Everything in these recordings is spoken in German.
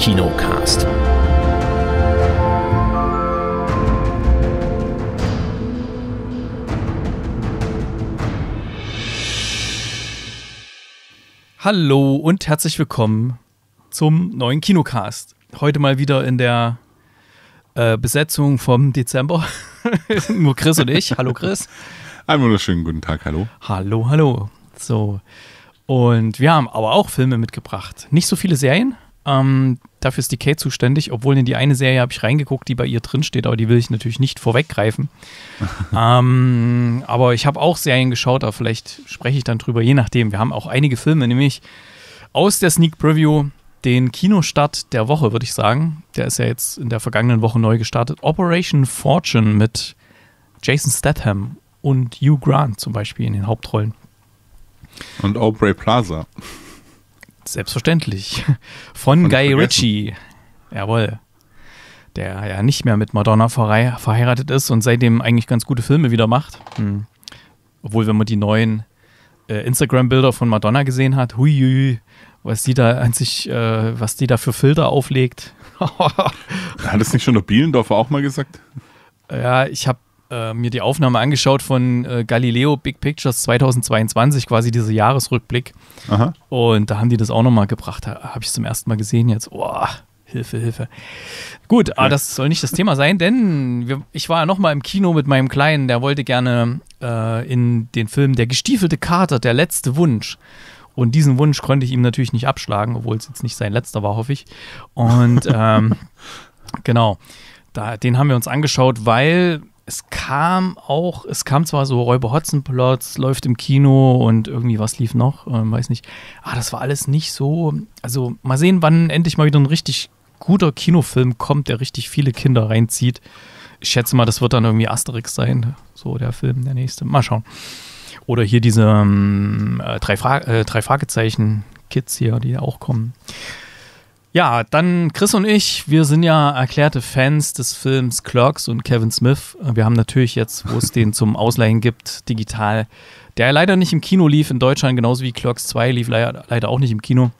Kinocast. Hallo und herzlich willkommen zum neuen Kinocast. Heute mal wieder in der äh, Besetzung vom Dezember. Nur Chris und ich. Hallo Chris. Einen wunderschönen guten Tag, hallo. Hallo, hallo. So. Und wir haben aber auch Filme mitgebracht. Nicht so viele Serien. Ähm, dafür ist die Kate zuständig, obwohl in die eine Serie habe ich reingeguckt, die bei ihr drin steht, aber die will ich natürlich nicht vorweggreifen. ähm, aber ich habe auch Serien geschaut, aber vielleicht spreche ich dann drüber, je nachdem. Wir haben auch einige Filme, nämlich aus der Sneak Preview den Kinostart der Woche, würde ich sagen. Der ist ja jetzt in der vergangenen Woche neu gestartet. Operation Fortune mit Jason Statham und Hugh Grant zum Beispiel in den Hauptrollen. Und Aubrey Plaza. Selbstverständlich. Von, Von Guy Ritchie. Jawohl. Der ja nicht mehr mit Madonna verheiratet ist und seitdem eigentlich ganz gute Filme wieder macht. Hm. Obwohl, wenn man die neuen äh, Instagram-Bilder von Madonna gesehen hat, huiuiui, was die da an sich, äh, was die da für Filter auflegt. hat das nicht schon der Bielendorfer auch mal gesagt? Ja, ich habe äh, mir die Aufnahme angeschaut von äh, Galileo Big Pictures 2022, quasi dieser Jahresrückblick. Aha. Und da haben die das auch nochmal gebracht. Habe ich zum ersten Mal gesehen jetzt. Boah, Hilfe, Hilfe. Gut, okay. Ah, aber das soll nicht das Thema sein, denn wir, ich war ja nochmal im Kino mit meinem Kleinen, der wollte gerne äh, in den Film Der gestiefelte Kater, der letzte Wunsch. Und diesen Wunsch konnte ich ihm natürlich nicht abschlagen, obwohl es jetzt nicht sein letzter war, hoffe ich. Und ähm, genau, da, den haben wir uns angeschaut, weil es kam auch, es kam zwar so Räuber Hotzenplotz, läuft im Kino und irgendwie was lief noch, ähm, weiß nicht. Ah, das war alles nicht so. Also mal sehen, wann endlich mal wieder ein richtig guter Kinofilm kommt, der richtig viele Kinder reinzieht. Ich schätze mal, das wird dann irgendwie Asterix sein, so der Film, der nächste. Mal schauen. Oder hier diese ähm, äh, drei, Fra äh, drei Fragezeichen Kids hier, die auch kommen. Ja, dann Chris und ich, wir sind ja erklärte Fans des Films Clerks und Kevin Smith. Wir haben natürlich jetzt, wo es den zum Ausleihen gibt, digital, der leider nicht im Kino lief in Deutschland, genauso wie Clerks 2 lief leider, auch nicht im Kino,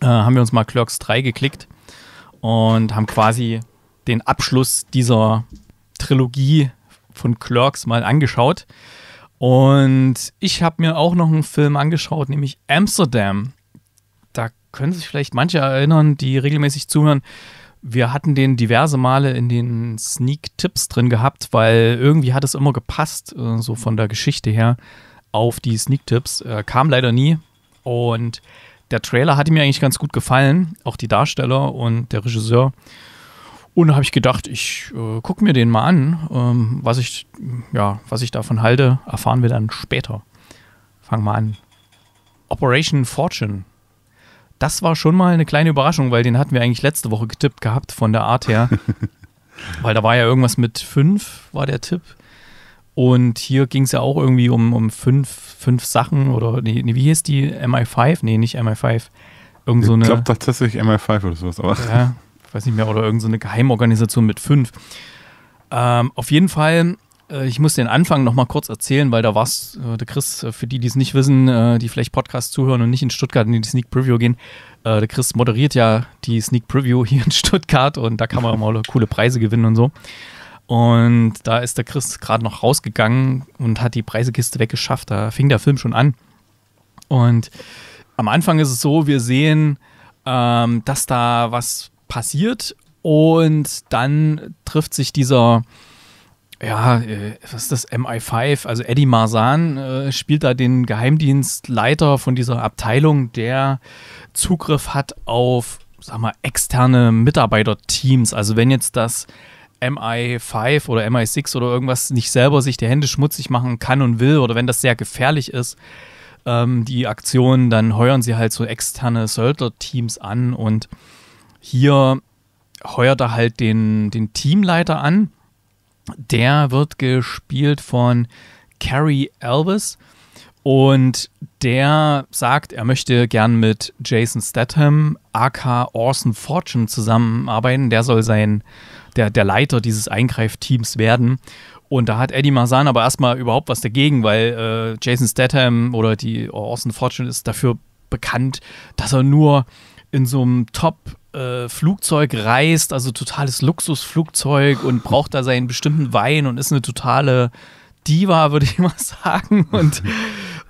äh, haben wir uns mal Clerks 3 geklickt und haben quasi den Abschluss dieser Trilogie von Clerks mal angeschaut. Und ich habe mir auch noch einen Film angeschaut, nämlich Amsterdam können sich vielleicht manche erinnern, die regelmäßig zuhören. Wir hatten den diverse Male in den Sneak-Tipps drin gehabt, weil irgendwie hat es immer gepasst, äh, so von der Geschichte her, auf die Sneak-Tipps. Äh, kam leider nie. Und der Trailer hatte mir eigentlich ganz gut gefallen, auch die Darsteller und der Regisseur. Und da habe ich gedacht, ich äh, gucke mir den mal an. Ähm, was, ich, ja, was ich davon halte, erfahren wir dann später. Fangen wir an. Operation Fortune das war schon mal eine kleine Überraschung, weil den hatten wir eigentlich letzte Woche getippt gehabt von der Art her. weil da war ja irgendwas mit 5, war der Tipp. Und hier ging es ja auch irgendwie um, um fünf, fünf Sachen oder nee, wie hieß die? MI5? Nee, nicht MI5. Irgend so ich glaube tatsächlich MI5 oder sowas, aber. Ja, ich weiß nicht mehr, oder irgendeine so Geheimorganisation mit fünf. Ähm, auf jeden Fall äh, ich muss den Anfang noch mal kurz erzählen, weil da war's, äh, der Chris, äh, für die, die es nicht wissen, äh, die vielleicht Podcasts zuhören und nicht in Stuttgart in die Sneak Preview gehen, äh, der Chris moderiert ja die Sneak Preview hier in Stuttgart und da kann man immer coole Preise gewinnen und so. Und da ist der Chris gerade noch rausgegangen und hat die Preisekiste weggeschafft. Da fing der Film schon an. Und am Anfang ist es so, wir sehen, ähm, dass da was passiert und dann trifft sich dieser ja, äh, was ist das? MI5, also Eddie Marsan äh, spielt da den Geheimdienstleiter von dieser Abteilung, der Zugriff hat auf, sag mal, externe Mitarbeiterteams. Also wenn jetzt das MI5 oder MI6 oder irgendwas nicht selber sich die Hände schmutzig machen kann und will oder wenn das sehr gefährlich ist, ähm, die Aktion, dann heuern sie halt so externe Söldner-Teams an und hier heuert er halt den, den Teamleiter an der wird gespielt von Carrie Elvis. Und der sagt, er möchte gern mit Jason Statham, aka Orson Fortune, zusammenarbeiten. Der soll sein, der, der Leiter dieses Eingreifteams werden. Und da hat Eddie Marzan aber erstmal überhaupt was dagegen, weil äh, Jason Statham oder die Orson Fortune ist dafür bekannt, dass er nur in so einem Top- äh, Flugzeug reist, also totales Luxusflugzeug und braucht da seinen bestimmten Wein und ist eine totale Diva, würde ich mal sagen. Und,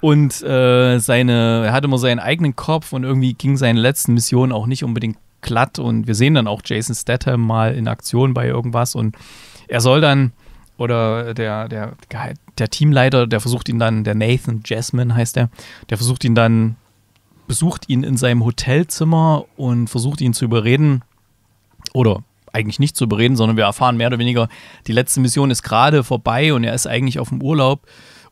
und äh, seine, er hatte immer seinen eigenen Kopf und irgendwie ging seine letzten Missionen auch nicht unbedingt glatt. Und wir sehen dann auch Jason Statham mal in Aktion bei irgendwas und er soll dann oder der, der, der Teamleiter, der versucht ihn dann, der Nathan Jasmine heißt er, der versucht ihn dann besucht ihn in seinem Hotelzimmer und versucht ihn zu überreden oder eigentlich nicht zu überreden, sondern wir erfahren mehr oder weniger, die letzte Mission ist gerade vorbei und er ist eigentlich auf dem Urlaub,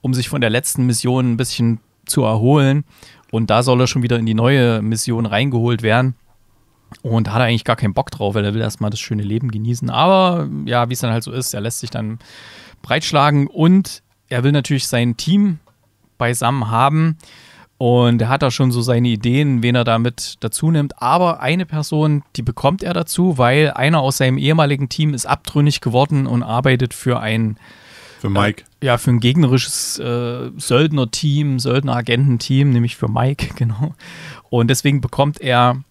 um sich von der letzten Mission ein bisschen zu erholen. Und da soll er schon wieder in die neue Mission reingeholt werden. Und da hat er eigentlich gar keinen Bock drauf, weil er will erstmal das schöne Leben genießen. Aber ja, wie es dann halt so ist, er lässt sich dann breitschlagen und er will natürlich sein Team beisammen haben. Und er hat da schon so seine Ideen, wen er damit dazu nimmt. Aber eine Person, die bekommt er dazu, weil einer aus seinem ehemaligen Team ist abtrünnig geworden und arbeitet für ein für Mike. Äh, ja, für ein gegnerisches äh, Söldner-Team, Söldner-Agententeam, nämlich für Mike, genau. Und deswegen bekommt er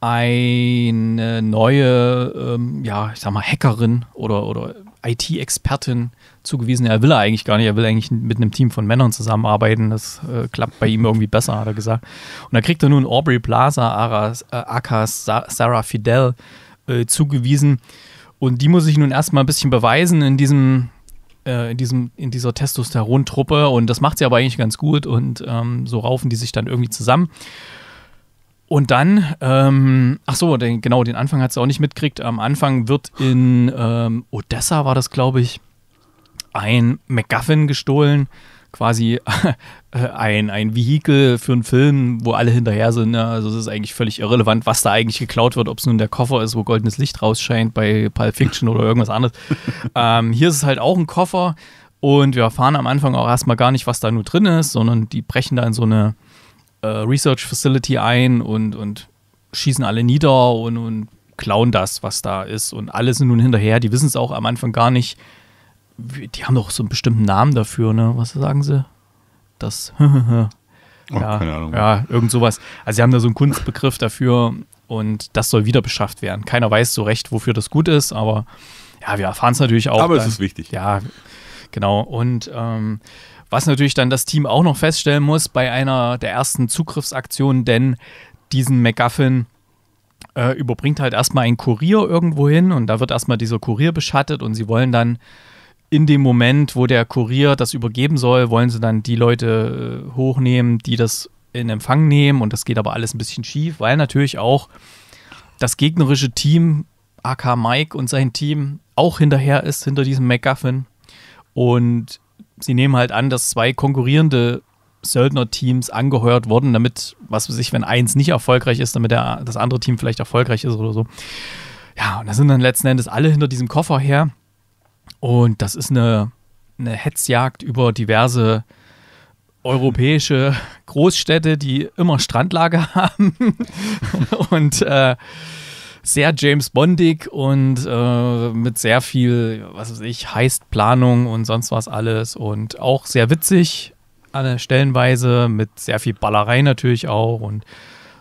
eine neue, ähm, ja, ich sag mal, Hackerin oder, oder IT-Expertin zugewiesen. Er will er eigentlich gar nicht. Er will eigentlich mit einem Team von Männern zusammenarbeiten. Das äh, klappt bei ihm irgendwie besser, hat er gesagt. Und da kriegt er nun Aubrey Plaza, Aras, äh, aka Sarah Fidel, äh, zugewiesen. Und die muss sich nun erstmal ein bisschen beweisen in diesem äh, in, diesem, in dieser Testosteron-Truppe und das macht sie aber eigentlich ganz gut und ähm, so raufen die sich dann irgendwie zusammen. Und dann, ähm, ach so, den, genau, den Anfang hat sie auch nicht mitgekriegt. Am Anfang wird in ähm, Odessa, war das glaube ich, ein MacGuffin gestohlen. Quasi äh, ein, ein Vehikel für einen Film, wo alle hinterher sind. Ne? Also es ist eigentlich völlig irrelevant, was da eigentlich geklaut wird, ob es nun der Koffer ist, wo goldenes Licht rausscheint bei Pulp Fiction oder irgendwas anderes. ähm, hier ist es halt auch ein Koffer und wir erfahren am Anfang auch erstmal gar nicht, was da nur drin ist, sondern die brechen da in so eine äh, Research Facility ein und, und schießen alle nieder und, und klauen das, was da ist. Und alle sind nun hinterher, die wissen es auch am Anfang gar nicht. Die haben doch so einen bestimmten Namen dafür, ne? Was sagen sie? Das. ja, oh, keine Ahnung. ja, irgend sowas. Also sie haben da so einen Kunstbegriff dafür und das soll wieder beschafft werden. Keiner weiß so recht, wofür das gut ist, aber ja, wir erfahren es natürlich auch. Aber dann. es ist wichtig. Ja, genau. Und ähm, was natürlich dann das Team auch noch feststellen muss bei einer der ersten Zugriffsaktionen, denn diesen MacGuffin äh, überbringt halt erstmal ein Kurier irgendwo hin und da wird erstmal dieser Kurier beschattet und sie wollen dann in dem Moment, wo der Kurier das übergeben soll, wollen sie dann die Leute äh, hochnehmen, die das in Empfang nehmen und das geht aber alles ein bisschen schief, weil natürlich auch das gegnerische Team, aka Mike und sein Team, auch hinterher ist, hinter diesem MacGuffin. Und sie nehmen halt an, dass zwei konkurrierende Söldner-Teams angeheuert wurden, damit, was weiß ich, wenn eins nicht erfolgreich ist, damit der, das andere Team vielleicht erfolgreich ist oder so. Ja, und da sind dann letzten Endes alle hinter diesem Koffer her. Und das ist eine, eine Hetzjagd über diverse europäische Großstädte, die immer Strandlage haben. und äh, sehr James Bondig und äh, mit sehr viel, was weiß ich, Heistplanung und sonst was alles und auch sehr witzig an Stellenweise mit sehr viel Ballerei natürlich auch und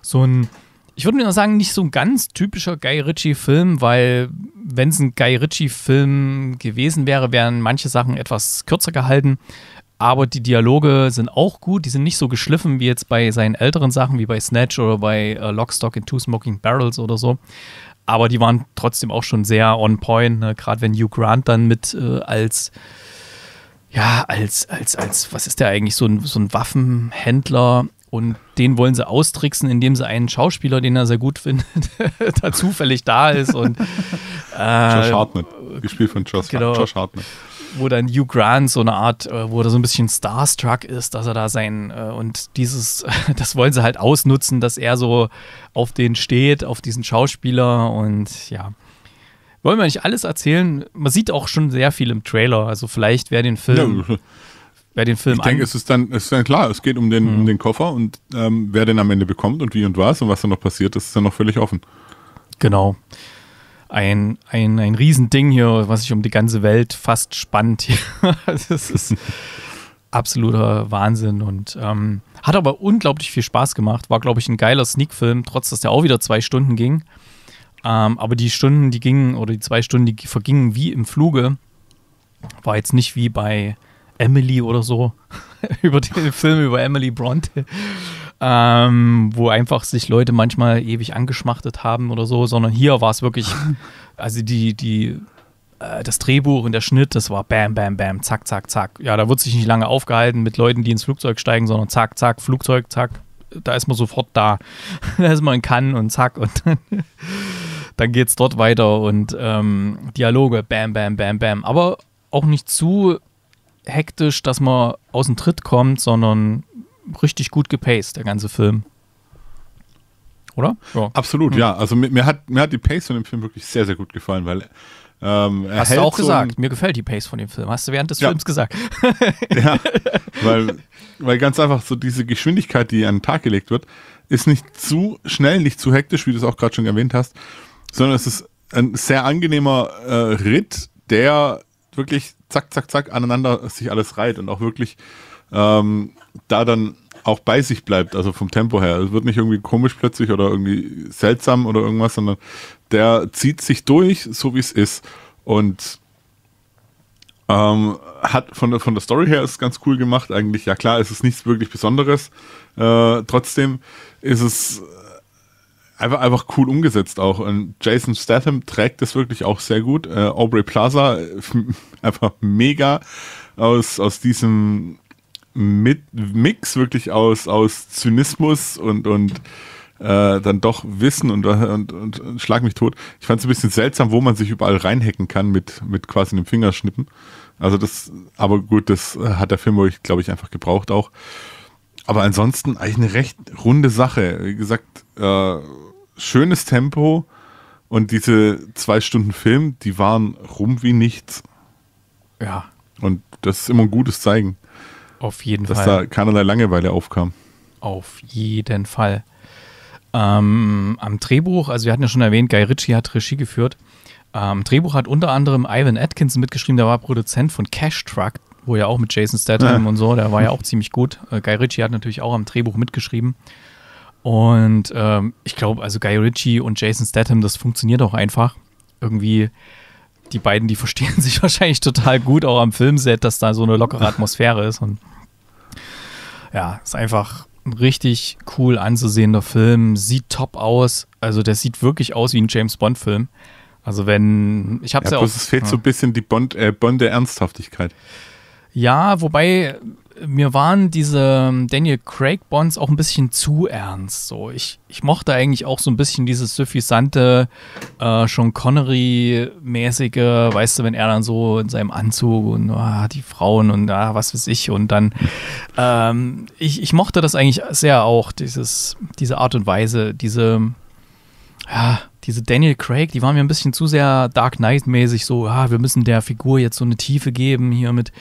so ein ich würde mir sagen, nicht so ein ganz typischer Guy Ritchie-Film, weil wenn es ein Guy Ritchie-Film gewesen wäre, wären manche Sachen etwas kürzer gehalten aber die Dialoge sind auch gut. Die sind nicht so geschliffen wie jetzt bei seinen älteren Sachen, wie bei Snatch oder bei äh, Lockstock in Two Smoking Barrels oder so. Aber die waren trotzdem auch schon sehr on point, ne? gerade wenn Hugh Grant dann mit äh, als ja, als, als, als, was ist der eigentlich, so ein, so ein Waffenhändler und den wollen sie austricksen, indem sie einen Schauspieler, den er sehr gut findet, da zufällig da ist und äh, Josh Hartnett, gespielt von Josh, genau. Josh Hartnett wo dann Hugh Grant so eine Art, äh, wo er so ein bisschen starstruck ist, dass er da sein äh, und dieses, das wollen sie halt ausnutzen, dass er so auf den steht, auf diesen Schauspieler und ja. Wollen wir nicht alles erzählen? Man sieht auch schon sehr viel im Trailer, also vielleicht wäre den Film. Ja. Wer den Film Ich denke, es ist dann, es ist dann klar, es geht um den, mhm. um den Koffer und ähm, wer den am Ende bekommt und wie und was und was dann noch passiert, das ist dann noch völlig offen. Genau ein, ein, ein Riesending hier, was sich um die ganze Welt fast spannt. das ist absoluter Wahnsinn und ähm, hat aber unglaublich viel Spaß gemacht. War, glaube ich, ein geiler Sneak-Film, trotz dass der auch wieder zwei Stunden ging. Ähm, aber die Stunden, die gingen, oder die zwei Stunden, die vergingen wie im Fluge. War jetzt nicht wie bei Emily oder so, über den Film über Emily Bronte, ähm, wo einfach sich Leute manchmal ewig angeschmachtet haben oder so, sondern hier war es wirklich, also die, die, äh, das Drehbuch und der Schnitt, das war bam, bam, bam, zack, zack, zack. Ja, da wird sich nicht lange aufgehalten mit Leuten, die ins Flugzeug steigen, sondern zack, zack, Flugzeug, zack, da ist man sofort da. da ist man in Cannes und zack und dann, dann es dort weiter und ähm, Dialoge, bam, bam, bam, bam. Aber auch nicht zu hektisch, dass man aus dem Tritt kommt, sondern richtig gut gepaced, der ganze Film. Oder? Ja. Absolut, hm. ja. Also mir, mir, hat, mir hat die Pace von dem Film wirklich sehr, sehr gut gefallen, weil ähm, Hast du auch so gesagt, mir gefällt die Pace von dem Film. Hast du während des ja. Films gesagt. ja, weil, weil ganz einfach so diese Geschwindigkeit, die an den Tag gelegt wird, ist nicht zu schnell, nicht zu hektisch, wie du es auch gerade schon erwähnt hast, sondern es ist ein sehr angenehmer äh, Ritt, der wirklich zack, zack, zack aneinander sich alles reiht und auch wirklich ähm, da dann auch bei sich bleibt, also vom Tempo her. Es wird nicht irgendwie komisch plötzlich oder irgendwie seltsam oder irgendwas, sondern der zieht sich durch, so wie es ist. Und ähm, hat von der, von der Story her ist es ganz cool gemacht eigentlich. Ja klar, es ist nichts wirklich Besonderes. Äh, trotzdem ist es einfach, einfach cool umgesetzt auch. Und Jason Statham trägt das wirklich auch sehr gut. Äh, Aubrey Plaza einfach mega aus, aus diesem mit Mix wirklich aus, aus Zynismus und, und äh, dann doch Wissen und, und, und, und schlag mich tot. Ich fand es ein bisschen seltsam, wo man sich überall reinhacken kann mit, mit quasi einem Fingerschnippen. Also das, aber gut, das hat der Film, glaube ich, einfach gebraucht auch. Aber ansonsten eigentlich eine recht runde Sache. Wie gesagt, äh, schönes Tempo und diese zwei Stunden Film, die waren rum wie nichts. Ja. Und das ist immer ein gutes Zeigen. Auf jeden dass Fall. Dass da keinerlei Langeweile aufkam. Auf jeden Fall. Ähm, am Drehbuch, also wir hatten ja schon erwähnt, Guy Ritchie hat Regie geführt. Am ähm, Drehbuch hat unter anderem Ivan Atkinson mitgeschrieben, der war Produzent von Cash Truck, wo ja auch mit Jason Statham ja. und so, der war ja auch ziemlich gut. Äh, Guy Ritchie hat natürlich auch am Drehbuch mitgeschrieben. Und ähm, ich glaube, also Guy Ritchie und Jason Statham, das funktioniert auch einfach. Irgendwie, die beiden, die verstehen sich wahrscheinlich total gut, auch am Filmset, dass da so eine lockere Atmosphäre ist. Und ja, ist einfach ein richtig cool anzusehender Film. Sieht top aus. Also, der sieht wirklich aus wie ein James Bond-Film. Also, wenn. Ich hab's ja, ja auch. Es fehlt ja. so ein bisschen die Bond, äh, Bonde-Ernsthaftigkeit. Ja, wobei mir waren diese ähm, Daniel Craig Bonds auch ein bisschen zu ernst. So, ich, ich mochte eigentlich auch so ein bisschen dieses suffisante, äh, schon Connery-mäßige, weißt du, wenn er dann so in seinem Anzug und ah, die Frauen und ah, was weiß ich und dann, ähm, ich, ich mochte das eigentlich sehr auch, dieses, diese Art und Weise, diese, ja, diese Daniel Craig, die waren mir ein bisschen zu sehr Dark Knight-mäßig, so, ah, wir müssen der Figur jetzt so eine Tiefe geben hier mit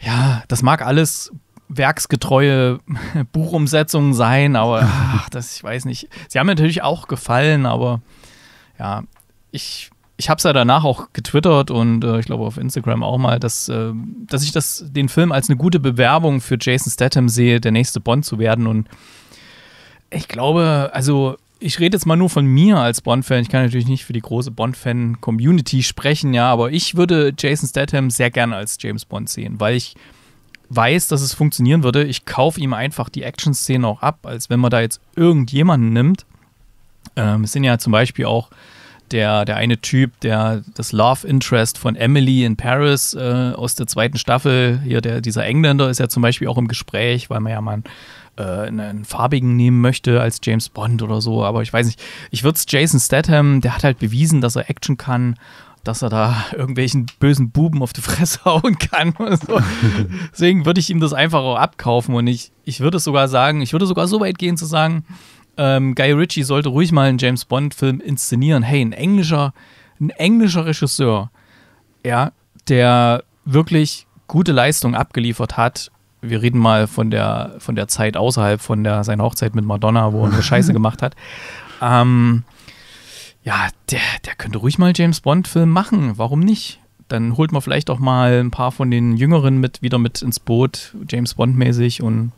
ja, das mag alles werksgetreue Buchumsetzungen sein, aber ach, das, ich weiß nicht. Sie haben mir natürlich auch gefallen, aber ja, ich, ich habe es ja danach auch getwittert und äh, ich glaube auf Instagram auch mal, dass, äh, dass ich das, den Film als eine gute Bewerbung für Jason Statham sehe, der nächste Bond zu werden und ich glaube, also ich rede jetzt mal nur von mir als Bond-Fan. Ich kann natürlich nicht für die große Bond-Fan-Community sprechen, ja, aber ich würde Jason Statham sehr gerne als James Bond sehen, weil ich weiß, dass es funktionieren würde. Ich kaufe ihm einfach die Action-Szenen auch ab, als wenn man da jetzt irgendjemanden nimmt. Ähm, es sind ja zum Beispiel auch der, der eine Typ, der das Love Interest von Emily in Paris äh, aus der zweiten Staffel, hier der, dieser Engländer ist ja zum Beispiel auch im Gespräch, weil man ja mal äh, einen farbigen nehmen möchte als James Bond oder so, aber ich weiß nicht. Ich würde es Jason Statham, der hat halt bewiesen, dass er Action kann, dass er da irgendwelchen bösen Buben auf die Fresse hauen kann. So. Deswegen würde ich ihm das einfach auch abkaufen und ich, ich würde sogar sagen, ich würde sogar so weit gehen zu sagen, ähm, Guy Ritchie sollte ruhig mal einen James Bond-Film inszenieren. Hey, ein englischer, ein englischer Regisseur, ja, der wirklich gute Leistung abgeliefert hat wir reden mal von der, von der Zeit außerhalb von der, seiner Hochzeit mit Madonna, wo er eine Scheiße gemacht hat. Ähm, ja, der, der könnte ruhig mal James Bond-Film machen. Warum nicht? Dann holt man vielleicht auch mal ein paar von den Jüngeren mit wieder mit ins Boot, James Bond-mäßig. Und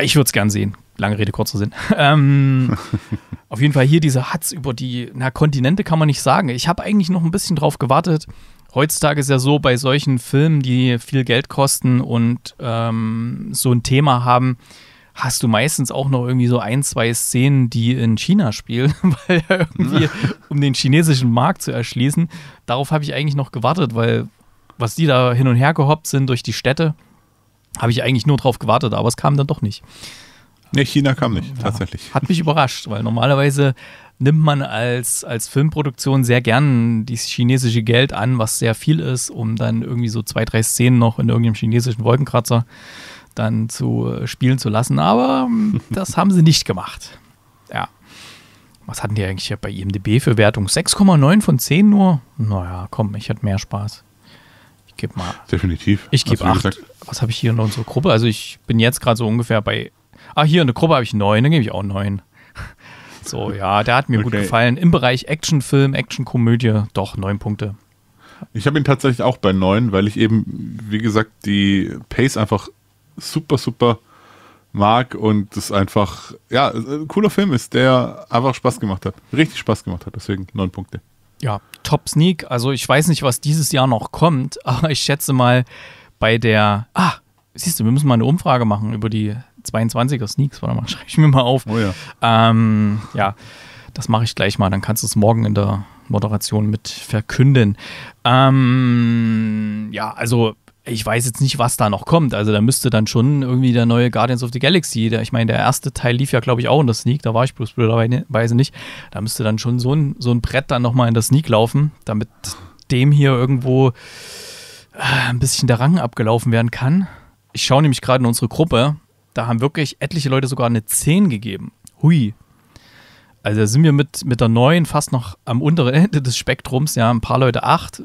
ich würde es gern sehen. Lange Rede, kurzer Sinn. Ähm, auf jeden Fall hier diese Hatz über die, na, Kontinente kann man nicht sagen. Ich habe eigentlich noch ein bisschen drauf gewartet, heutzutage ist ja so, bei solchen Filmen, die viel Geld kosten und ähm, so ein Thema haben, hast du meistens auch noch irgendwie so ein, zwei Szenen, die in China spielen, weil irgendwie, um den chinesischen Markt zu erschließen. Darauf habe ich eigentlich noch gewartet, weil was die da hin und her gehoppt sind durch die Städte, habe ich eigentlich nur drauf gewartet, aber es kam dann doch nicht. Nee, China kam nicht, ja, tatsächlich. Hat mich überrascht, weil normalerweise nimmt man als, als Filmproduktion sehr gern dieses chinesische Geld an, was sehr viel ist, um dann irgendwie so zwei, drei Szenen noch in irgendeinem chinesischen Wolkenkratzer dann zu äh, spielen zu lassen. Aber ähm, das haben sie nicht gemacht. Ja. Was hatten die eigentlich bei IMDB für Wertung? 6,9 von 10 nur? Naja, komm, ich hatte mehr Spaß. Ich gebe mal. Definitiv. Ich gebe 8. Was habe ich hier in unserer Gruppe? Also ich bin jetzt gerade so ungefähr bei. Ah, hier in der Gruppe habe ich 9, dann gebe ich auch 9. So, ja, der hat mir okay. gut gefallen. Im Bereich Actionfilm, Actionkomödie, doch neun Punkte. Ich habe ihn tatsächlich auch bei neun, weil ich eben, wie gesagt, die Pace einfach super, super mag und es einfach, ja, ein cooler Film ist, der einfach Spaß gemacht hat. Richtig Spaß gemacht hat, deswegen neun Punkte. Ja, Top Sneak. Also ich weiß nicht, was dieses Jahr noch kommt, aber ich schätze mal bei der. Ah, siehst du, wir müssen mal eine Umfrage machen über die 22er Sneaks, warte mal, schreibe ich mir mal auf. Oh ja. Ähm, ja, das mache ich gleich mal. Dann kannst du es morgen in der Moderation mit verkünden. Ähm, ja, also ich weiß jetzt nicht, was da noch kommt. Also da müsste dann schon irgendwie der neue Guardians of the Galaxy, der, ich meine, der erste Teil lief ja, glaube ich, auch in der Sneak, da war ich bloß blöderweise nicht. Da müsste dann schon so ein, so ein Brett dann nochmal in der Sneak laufen, damit dem hier irgendwo äh, ein bisschen der Rang abgelaufen werden kann. Ich schaue nämlich gerade in unsere Gruppe da haben wirklich etliche Leute sogar eine 10 gegeben. Hui. Also da sind wir mit, mit der 9 fast noch am unteren Ende des Spektrums. Ja, ein paar Leute 8,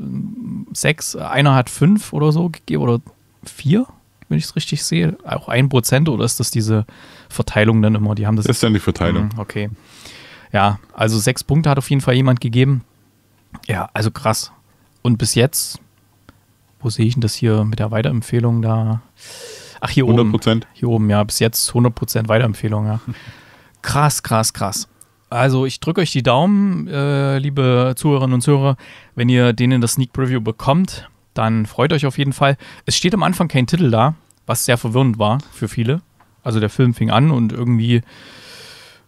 6, einer hat 5 oder so gegeben oder 4, wenn ich es richtig sehe. Auch 1% oder ist das diese Verteilung dann immer? Die haben das, das ist dann die Verteilung. Hm, okay. Ja, also 6 Punkte hat auf jeden Fall jemand gegeben. Ja, also krass. Und bis jetzt, wo sehe ich denn das hier mit der Weiterempfehlung da? Ach, hier 100%. oben. 100%. Hier oben, ja, bis jetzt 100% Weiterempfehlung, ja. Krass, krass, krass. Also ich drücke euch die Daumen, äh, liebe Zuhörerinnen und Zuhörer, wenn ihr den in das Sneak Preview bekommt, dann freut euch auf jeden Fall. Es steht am Anfang kein Titel da, was sehr verwirrend war für viele. Also der Film fing an und irgendwie,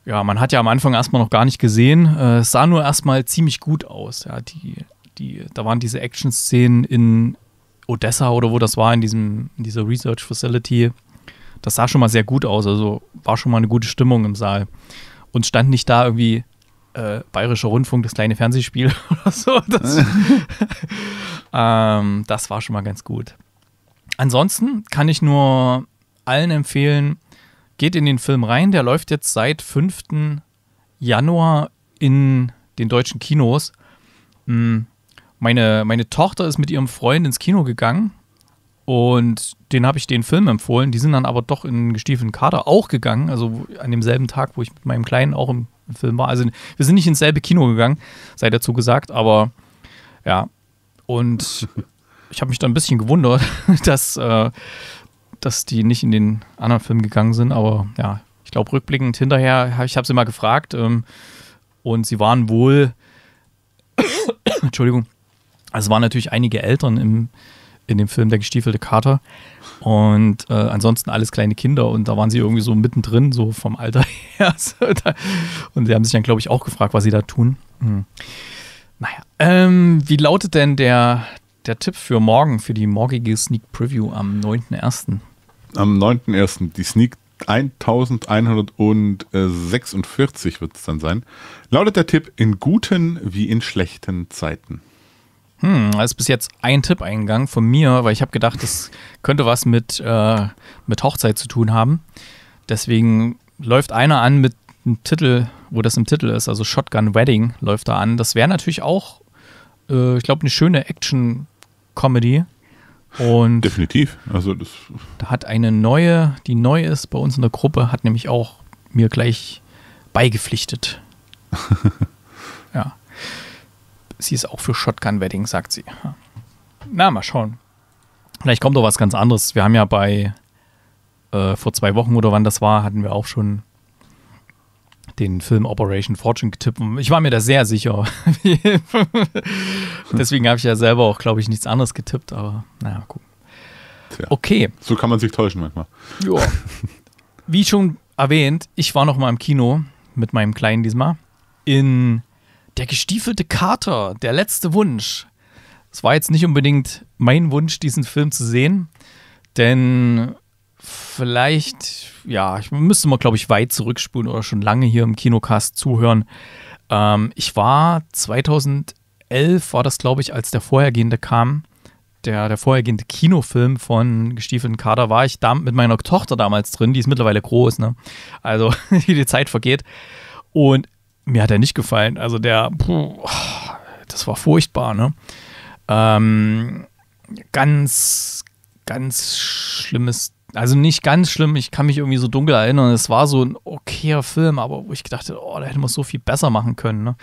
ja, man hat ja am Anfang erstmal noch gar nicht gesehen. Äh, es sah nur erstmal ziemlich gut aus. Ja, die, die, da waren diese Action-Szenen in Odessa oder wo das war, in, diesem, in dieser Research Facility, das sah schon mal sehr gut aus. Also war schon mal eine gute Stimmung im Saal. Und stand nicht da irgendwie äh, Bayerischer Rundfunk, das kleine Fernsehspiel oder so. Das, ähm, das war schon mal ganz gut. Ansonsten kann ich nur allen empfehlen, geht in den Film rein. Der läuft jetzt seit 5. Januar in den deutschen Kinos. Hm, meine, meine Tochter ist mit ihrem Freund ins Kino gegangen und den habe ich den Film empfohlen. Die sind dann aber doch in einen gestiefelten Kader auch gegangen, also an demselben Tag, wo ich mit meinem Kleinen auch im, im Film war. Also wir sind nicht ins selbe Kino gegangen, sei dazu gesagt, aber ja. Und ich habe mich da ein bisschen gewundert, dass, äh, dass die nicht in den anderen Film gegangen sind. Aber ja, ich glaube, rückblickend hinterher, ich habe sie mal gefragt ähm, und sie waren wohl, Entschuldigung, also es waren natürlich einige Eltern im, in dem Film Der gestiefelte Kater und äh, ansonsten alles kleine Kinder und da waren sie irgendwie so mittendrin, so vom Alter her. und sie haben sich dann, glaube ich, auch gefragt, was sie da tun. Hm. Naja, ähm, wie lautet denn der, der Tipp für morgen, für die morgige Sneak Preview am 9.1.? Am 9.1. die Sneak 1146 wird es dann sein. Lautet der Tipp in guten wie in schlechten Zeiten. Hm, da ist bis jetzt ein Tipp eingegangen von mir, weil ich habe gedacht, das könnte was mit, äh, mit Hochzeit zu tun haben. Deswegen läuft einer an mit einem Titel, wo das im Titel ist, also Shotgun Wedding läuft da an. Das wäre natürlich auch, äh, ich glaube, eine schöne Action-Comedy. Und Definitiv. Also das da hat eine neue, die neu ist bei uns in der Gruppe, hat nämlich auch mir gleich beigepflichtet. sie ist auch für Shotgun-Wedding, sagt sie. Na, mal schauen. Vielleicht kommt doch was ganz anderes. Wir haben ja bei äh, vor zwei Wochen oder wann das war, hatten wir auch schon den Film Operation Fortune getippt. Ich war mir da sehr sicher. Deswegen habe ich ja selber auch, glaube ich, nichts anderes getippt, aber naja, gucken. Tja, okay. So kann man sich täuschen manchmal. Ja. Wie schon erwähnt, ich war noch mal im Kino mit meinem Kleinen diesmal in der gestiefelte Kater, der letzte Wunsch. Es war jetzt nicht unbedingt mein Wunsch, diesen Film zu sehen, denn vielleicht, ja, ich müsste mal, glaube ich, weit zurückspulen oder schon lange hier im Kinocast zuhören. Ähm, ich war 2011, war das, glaube ich, als der vorhergehende kam, der, der vorhergehende Kinofilm von gestiefelten Kater, war ich da mit meiner Tochter damals drin, die ist mittlerweile groß, ne? Also, wie die Zeit vergeht. Und mir hat er nicht gefallen. Also der, puh, das war furchtbar, ne? Ähm, ganz, ganz schlimmes, also nicht ganz schlimm, ich kann mich irgendwie so dunkel erinnern. Es war so ein okayer Film, aber wo ich gedacht habe, oh, da hätte man so viel besser machen können, ne?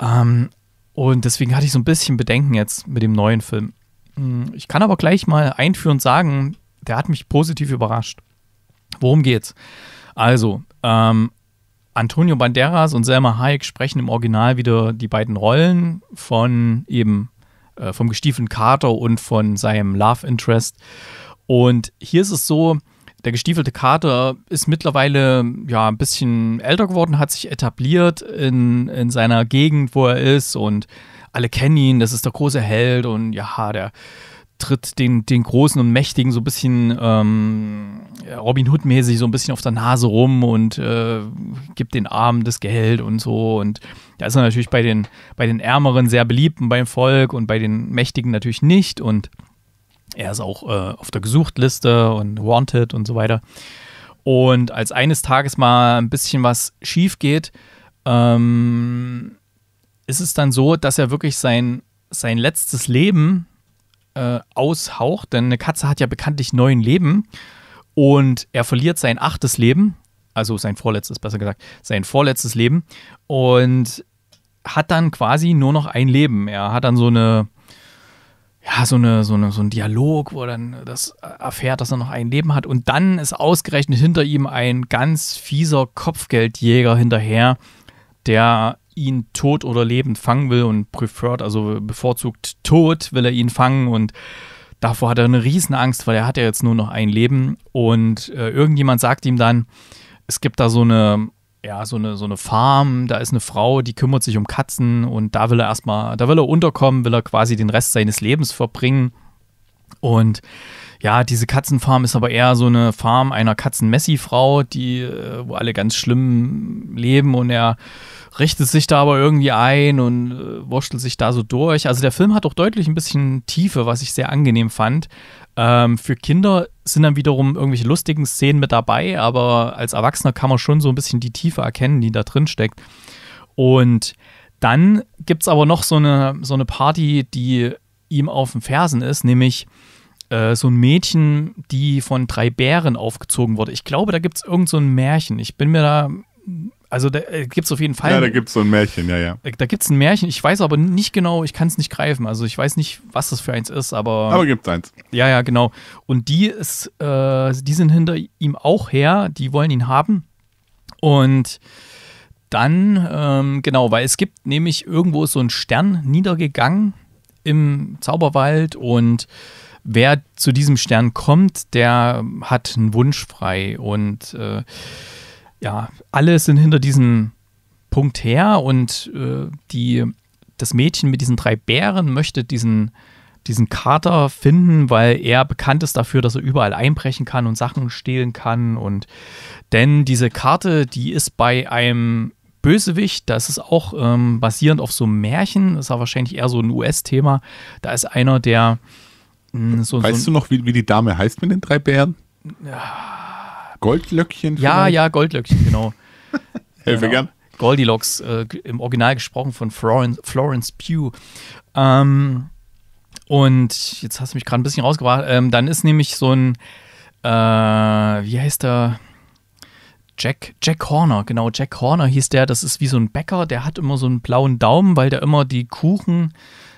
Ähm, und deswegen hatte ich so ein bisschen Bedenken jetzt mit dem neuen Film. Hm, ich kann aber gleich mal einführend sagen, der hat mich positiv überrascht. Worum geht's? Also, ähm, Antonio Banderas und Selma Hayek sprechen im Original wieder die beiden Rollen von eben äh, vom gestiefelten Carter und von seinem Love Interest. Und hier ist es so, der gestiefelte Carter ist mittlerweile ja ein bisschen älter geworden, hat sich etabliert in, in seiner Gegend, wo er ist und alle kennen ihn, das ist der große Held und ja, der tritt den, den Großen und Mächtigen so ein bisschen ähm, Robin Hood-mäßig so ein bisschen auf der Nase rum und äh, gibt den Armen das Geld und so. Und da ist er natürlich bei den, bei den Ärmeren sehr beliebt und beim Volk und bei den Mächtigen natürlich nicht. Und er ist auch äh, auf der Gesuchtliste und Wanted und so weiter. Und als eines Tages mal ein bisschen was schief geht, ähm, ist es dann so, dass er wirklich sein, sein letztes Leben äh, aushaucht, denn eine Katze hat ja bekanntlich neun Leben und er verliert sein achtes Leben, also sein vorletztes, besser gesagt, sein vorletztes Leben und hat dann quasi nur noch ein Leben. Er hat dann so eine, ja, so eine, so eine, so ein Dialog, wo er dann das erfährt, dass er noch ein Leben hat und dann ist ausgerechnet hinter ihm ein ganz fieser Kopfgeldjäger hinterher, der ihn tot oder lebend fangen will und preferred, also bevorzugt tot, will er ihn fangen und davor hat er eine Riesenangst, weil er hat ja jetzt nur noch ein Leben und äh, irgendjemand sagt ihm dann, es gibt da so eine ja, so eine, so eine Farm, da ist eine Frau, die kümmert sich um Katzen und da will er erstmal, da will er unterkommen, will er quasi den Rest seines Lebens verbringen und ja, diese Katzenfarm ist aber eher so eine Farm einer Katzen-Messi-Frau, die, äh, wo alle ganz schlimm leben und er richtet sich da aber irgendwie ein und äh, wurschtelt sich da so durch. Also der Film hat auch deutlich ein bisschen Tiefe, was ich sehr angenehm fand. Ähm, für Kinder sind dann wiederum irgendwelche lustigen Szenen mit dabei, aber als Erwachsener kann man schon so ein bisschen die Tiefe erkennen, die da drin steckt. Und dann gibt es aber noch so eine, so eine Party, die ihm auf den Fersen ist, nämlich äh, so ein Mädchen, die von drei Bären aufgezogen wurde. Ich glaube, da gibt es irgend so ein Märchen. Ich bin mir da also da äh, gibt es auf jeden Fall. Ja, da gibt es so ein Märchen, ja, ja. Äh, da, gibt es ein Märchen, ich weiß aber nicht genau, ich kann es nicht greifen. Also ich weiß nicht, was das für eins ist, aber. Aber gibt es eins. Ja, ja, genau. Und die ist, äh, die sind hinter ihm auch her, die wollen ihn haben. Und dann, ähm, genau, weil es gibt nämlich irgendwo so ein Stern niedergegangen im Zauberwald und wer zu diesem Stern kommt, der hat einen Wunsch frei. Und äh, ja, alle sind hinter diesem Punkt her und äh, die, das Mädchen mit diesen drei Bären möchte diesen, diesen Kater finden, weil er bekannt ist dafür, dass er überall einbrechen kann und Sachen stehlen kann. Und denn diese Karte, die ist bei einem Bösewicht, das ist auch ähm, basierend auf so einem Märchen, das ist aber wahrscheinlich eher so ein US-Thema. Da ist einer, der hm, so, weißt so du noch, wie, wie die Dame heißt mit den drei Bären? Ja. Goldlöckchen? Ja, ja, Goldlöckchen, genau. Helfe genau. gern. Goldilocks, äh, im Original gesprochen von Florence, Florence Pugh. Ähm, und jetzt hast du mich gerade ein bisschen rausgebracht. Ähm, dann ist nämlich so ein, äh, wie heißt der? Jack, Jack Horner, genau, Jack Horner hieß der. Das ist wie so ein Bäcker, der hat immer so einen blauen Daumen, weil der immer die Kuchen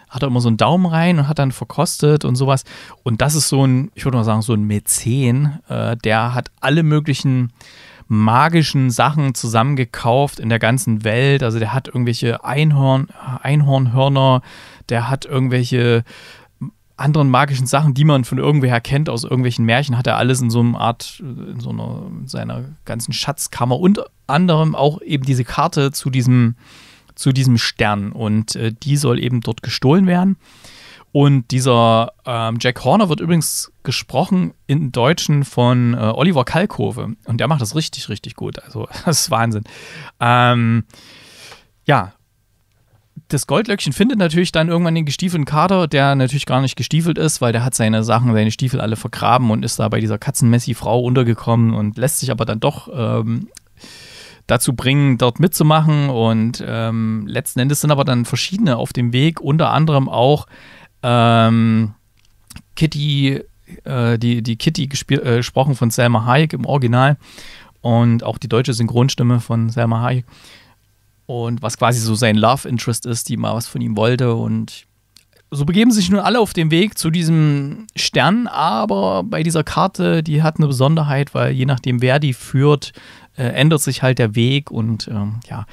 hat er immer so einen Daumen rein und hat dann verkostet und sowas. Und das ist so ein, ich würde mal sagen, so ein Mäzen, äh, der hat alle möglichen magischen Sachen zusammengekauft in der ganzen Welt. Also der hat irgendwelche Einhorn, Einhornhörner, der hat irgendwelche anderen magischen Sachen, die man von irgendwoher kennt, aus irgendwelchen Märchen, hat er alles in so einer Art, in so einer seiner ganzen Schatzkammer Unter anderem auch eben diese Karte zu diesem zu diesem Stern und äh, die soll eben dort gestohlen werden. Und dieser ähm, Jack Horner wird übrigens gesprochen in Deutschen von äh, Oliver Kalkove. Und der macht das richtig, richtig gut. Also, das ist Wahnsinn. Ähm, ja, das Goldlöckchen findet natürlich dann irgendwann den gestiefelten Kater, der natürlich gar nicht gestiefelt ist, weil der hat seine Sachen, seine Stiefel alle vergraben und ist da bei dieser Katzenmessi-Frau untergekommen und lässt sich aber dann doch ähm, dazu bringen, dort mitzumachen. Und ähm, letzten Endes sind aber dann verschiedene auf dem Weg, unter anderem auch ähm, Kitty, äh, die, die Kitty äh, gesprochen von Selma Hayek im Original und auch die deutsche Synchronstimme von Selma Hayek. Und was quasi so sein Love Interest ist, die mal was von ihm wollte. Und so begeben sich nun alle auf den Weg zu diesem Stern, aber bei dieser Karte, die hat eine Besonderheit, weil je nachdem, wer die führt, äh, ändert sich halt der Weg und ähm, ja.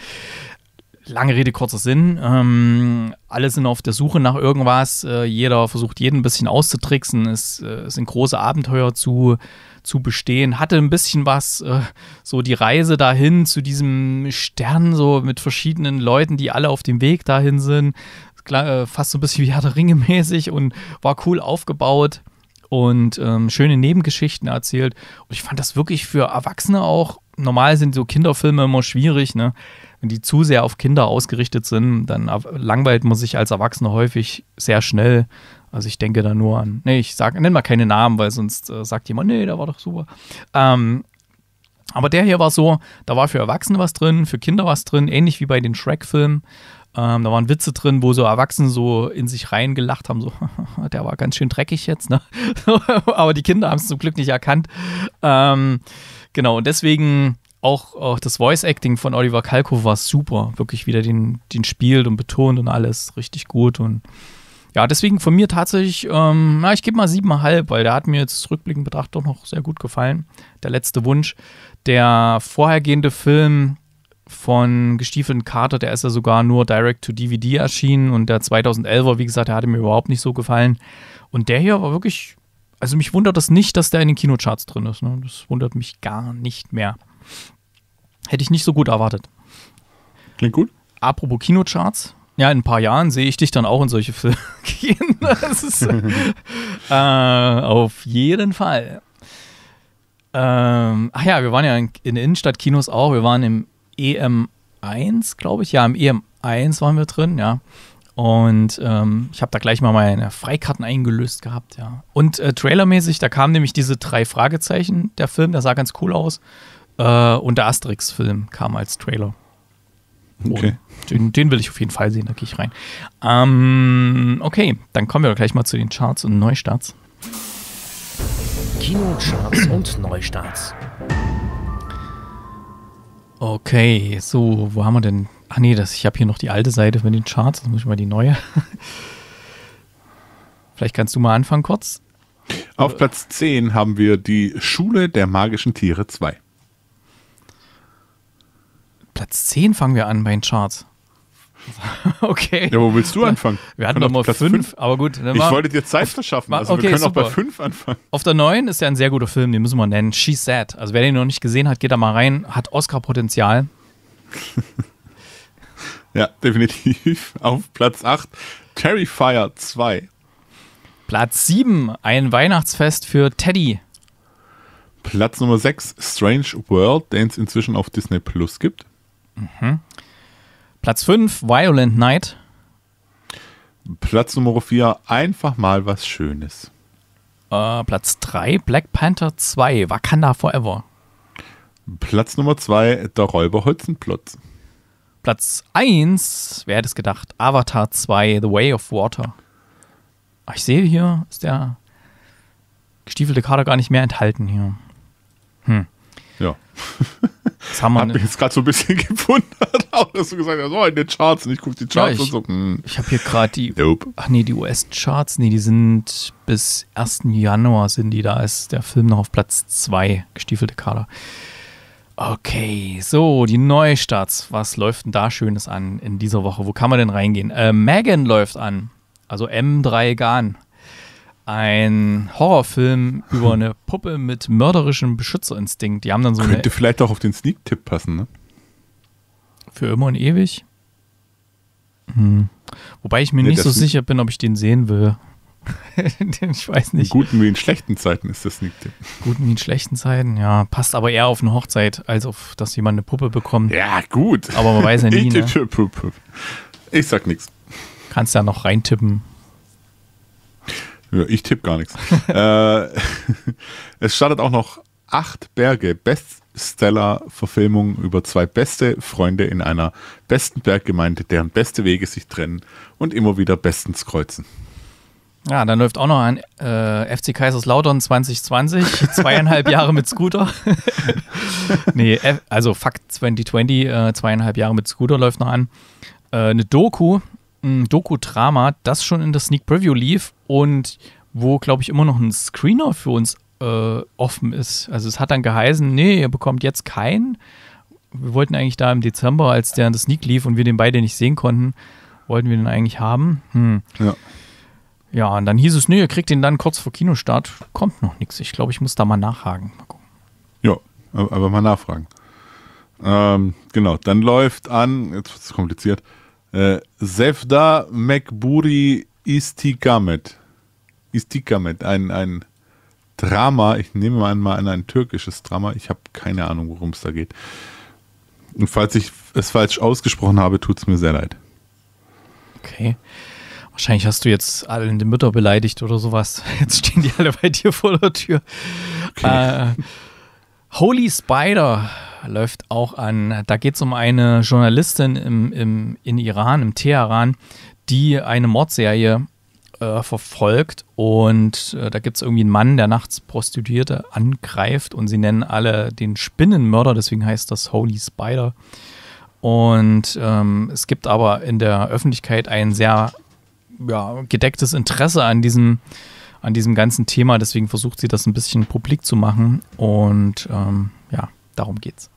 Lange Rede, kurzer Sinn. Ähm, alle sind auf der Suche nach irgendwas. Äh, jeder versucht, jeden ein bisschen auszutricksen. Es äh, sind große Abenteuer zu, zu bestehen. Hatte ein bisschen was, äh, so die Reise dahin zu diesem Stern, so mit verschiedenen Leuten, die alle auf dem Weg dahin sind. Äh, fast so ein bisschen wie Herr der Ringe mäßig und war cool aufgebaut und ähm, schöne Nebengeschichten erzählt. Und ich fand das wirklich für Erwachsene auch normal sind so Kinderfilme immer schwierig, ne? Wenn die zu sehr auf Kinder ausgerichtet sind, dann langweilt man sich als Erwachsener häufig sehr schnell. Also ich denke da nur an, nee, ich sag, nenn mal keine Namen, weil sonst äh, sagt jemand, nee, der war doch super. Ähm, aber der hier war so, da war für Erwachsene was drin, für Kinder was drin, ähnlich wie bei den Shrek-Filmen. Ähm, da waren Witze drin, wo so Erwachsene so in sich reingelacht haben, so, der war ganz schön dreckig jetzt, ne? aber die Kinder haben es zum Glück nicht erkannt. Ähm, Genau, und deswegen auch, auch das Voice-Acting von Oliver Kalko war super. Wirklich wieder den, den spielt und betont und alles richtig gut. Und ja, deswegen von mir tatsächlich, ähm, na, ich gebe mal siebeneinhalb, weil der hat mir jetzt rückblickend betrachtet doch noch sehr gut gefallen. Der letzte Wunsch. Der vorhergehende Film von gestiefelten Carter, der ist ja sogar nur direct to DVD erschienen und der 2011er, wie gesagt, der hatte mir überhaupt nicht so gefallen. Und der hier war wirklich also mich wundert das nicht, dass der in den Kinocharts drin ist. Ne? Das wundert mich gar nicht mehr. Hätte ich nicht so gut erwartet. Klingt gut. Apropos Kinocharts. Ja, in ein paar Jahren sehe ich dich dann auch in solche Filme gehen. Ist, äh, auf jeden Fall. Ähm, ach ja, wir waren ja in Innenstadtkinos auch. Wir waren im EM1, glaube ich. Ja, im EM1 waren wir drin, ja. Und ähm, ich habe da gleich mal meine Freikarten eingelöst gehabt, ja. Und äh, trailermäßig, da kamen nämlich diese drei Fragezeichen, der Film, der sah ganz cool aus. Äh, und der Asterix-Film kam als Trailer. Okay. Den, den, will ich auf jeden Fall sehen, da gehe ich rein. Ähm, okay, dann kommen wir gleich mal zu den Charts und Neustarts. Kinocharts und Neustarts. Okay, so, wo haben wir denn Ach nee, das, ich habe hier noch die alte Seite mit den Charts, jetzt muss ich mal die neue. Vielleicht kannst du mal anfangen kurz. Auf Platz 10 haben wir die Schule der magischen Tiere 2. Platz 10 fangen wir an bei den Charts. Okay. Ja, wo willst du anfangen? Wir hatten doch mal 5, aber gut. ich wollte dir Zeit verschaffen, also okay, wir können super. auch bei 5 anfangen. Auf der 9 ist ja ein sehr guter Film, den müssen wir nennen, She's Sad. Also wer den noch nicht gesehen hat, geht da mal rein, hat Oscar-Potenzial. Ja, definitiv. Auf Platz 8 Terrifier 2. Platz 7 ein Weihnachtsfest für Teddy. Platz Nummer 6 Strange World, den es inzwischen auf Disney Plus gibt. Mhm. Platz 5 Violent Night. Platz Nummer 4 einfach mal was Schönes. Uh, Platz 3 Black Panther 2 Wakanda Forever. Platz Nummer 2 der Räuber Holzenplotz. Platz 1, wer hätte es gedacht? Avatar 2, The Way of Water. Ah, ich sehe hier, ist der gestiefelte Kader gar nicht mehr enthalten hier. Hm. Ja. Das haben wir Hat mich jetzt gerade so ein bisschen gewundert, auch dass du gesagt hast, oh, in den Charts und ich gucke die Charts ja, ich, und so. Hm. Ich habe hier gerade die. Nope. Ach nee, die US-Charts, nee, die sind bis 1. Januar sind die, da ist der Film noch auf Platz 2, gestiefelte Kader. Okay, so, die Neustarts. Was läuft denn da Schönes an in dieser Woche? Wo kann man denn reingehen? Äh, Megan läuft an. Also M3 Gan. Ein Horrorfilm über eine Puppe mit mörderischem Beschützerinstinkt. Die haben dann so Könnte vielleicht auch auf den Sneak-Tipp passen, ne? Für immer und ewig. Hm. Wobei ich mir nee, nicht so sicher bin, ob ich den sehen will ich weiß nicht. In guten wie in schlechten Zeiten ist das Sneak Tip. Guten wie in schlechten Zeiten, ja. Passt aber eher auf eine Hochzeit, als auf, dass jemand eine Puppe bekommt. Ja, gut. Aber man weiß ja nie. ne? Ich sag nichts. Kannst ja noch reintippen. Ja, ich tippe gar nichts. äh, es startet auch noch acht Berge, Bestseller-Verfilmung über zwei beste Freunde in einer besten Berggemeinde, deren beste Wege sich trennen und immer wieder bestens kreuzen. Ja, dann läuft auch noch ein äh, FC Kaiserslautern 2020, zweieinhalb Jahre mit Scooter. nee, F also Fakt 2020, äh, zweieinhalb Jahre mit Scooter läuft noch an. Äh, eine Doku, ein Doku-Drama, das schon in der Sneak Preview lief und wo, glaube ich, immer noch ein Screener für uns äh, offen ist. Also es hat dann geheißen, nee, ihr bekommt jetzt keinen. Wir wollten eigentlich da im Dezember, als der in der Sneak lief und wir den beide nicht sehen konnten, wollten wir den eigentlich haben. Hm. Ja. Ja, und dann hieß es, nee, ihr kriegt den dann kurz vor Kinostart. Kommt noch nichts. Ich glaube, ich muss da mal nachhaken. Mal gucken. Ja, aber mal nachfragen. Ähm, genau, dann läuft an, jetzt wird es kompliziert, äh, Mekburi Istikamet. Istikamet, ein, ein Drama, ich nehme mal an, mal an ein türkisches Drama, ich habe keine Ahnung, worum es da geht. Und falls ich es falsch ausgesprochen habe, tut es mir sehr leid. Okay. Wahrscheinlich hast du jetzt alle in den Mütter beleidigt oder sowas. Jetzt stehen die alle bei dir vor der Tür. Okay. Äh, Holy Spider läuft auch an. Da geht es um eine Journalistin im, im, in Iran, im Teheran, die eine Mordserie äh, verfolgt. Und äh, da gibt es irgendwie einen Mann, der nachts Prostituierte angreift. Und sie nennen alle den Spinnenmörder, deswegen heißt das Holy Spider. Und ähm, es gibt aber in der Öffentlichkeit einen sehr ja, gedecktes Interesse an diesem, an diesem ganzen Thema. Deswegen versucht sie das ein bisschen publik zu machen. Und ähm, ja, darum geht's.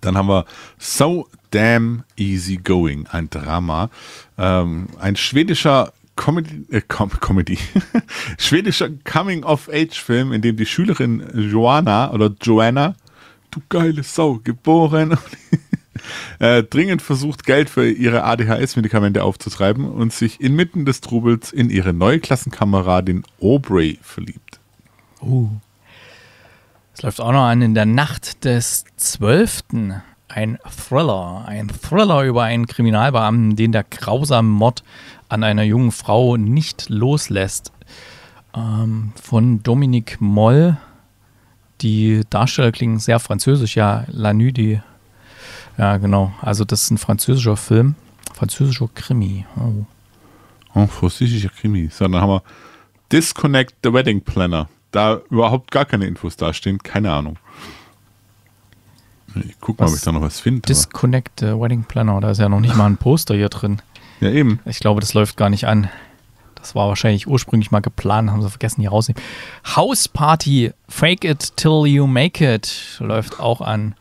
Dann haben wir So Damn Easy Going, ein Drama. Ähm, ein schwedischer Comedy, äh, Com Comedy. schwedischer Coming-of-Age-Film, in dem die Schülerin Joanna oder Joanna, du geile Sau, geboren äh, dringend versucht, Geld für ihre ADHS-Medikamente aufzutreiben und sich inmitten des Trubels in ihre neue Klassenkameradin Aubrey verliebt. Oh. Es läuft auch noch an in der Nacht des 12. Ein Thriller. Ein Thriller über einen Kriminalbeamten, den der grausame Mord an einer jungen Frau nicht loslässt. Ähm, von Dominique Moll. Die Darsteller klingen sehr französisch, ja. Lanü, die ja, genau. Also das ist ein französischer Film, französischer Krimi. Oh, oh französischer Krimi. So, dann haben wir Disconnect the Wedding Planner. Da überhaupt gar keine Infos dastehen, keine Ahnung. Ich guck was mal, ob ich da noch was finde. Disconnect the Wedding Planner, da ist ja noch nicht mal ein Poster hier drin. Ja, eben. Ich glaube, das läuft gar nicht an. Das war wahrscheinlich ursprünglich mal geplant, haben sie vergessen, hier rausnehmen. House Party, Fake It Till You Make It läuft auch an.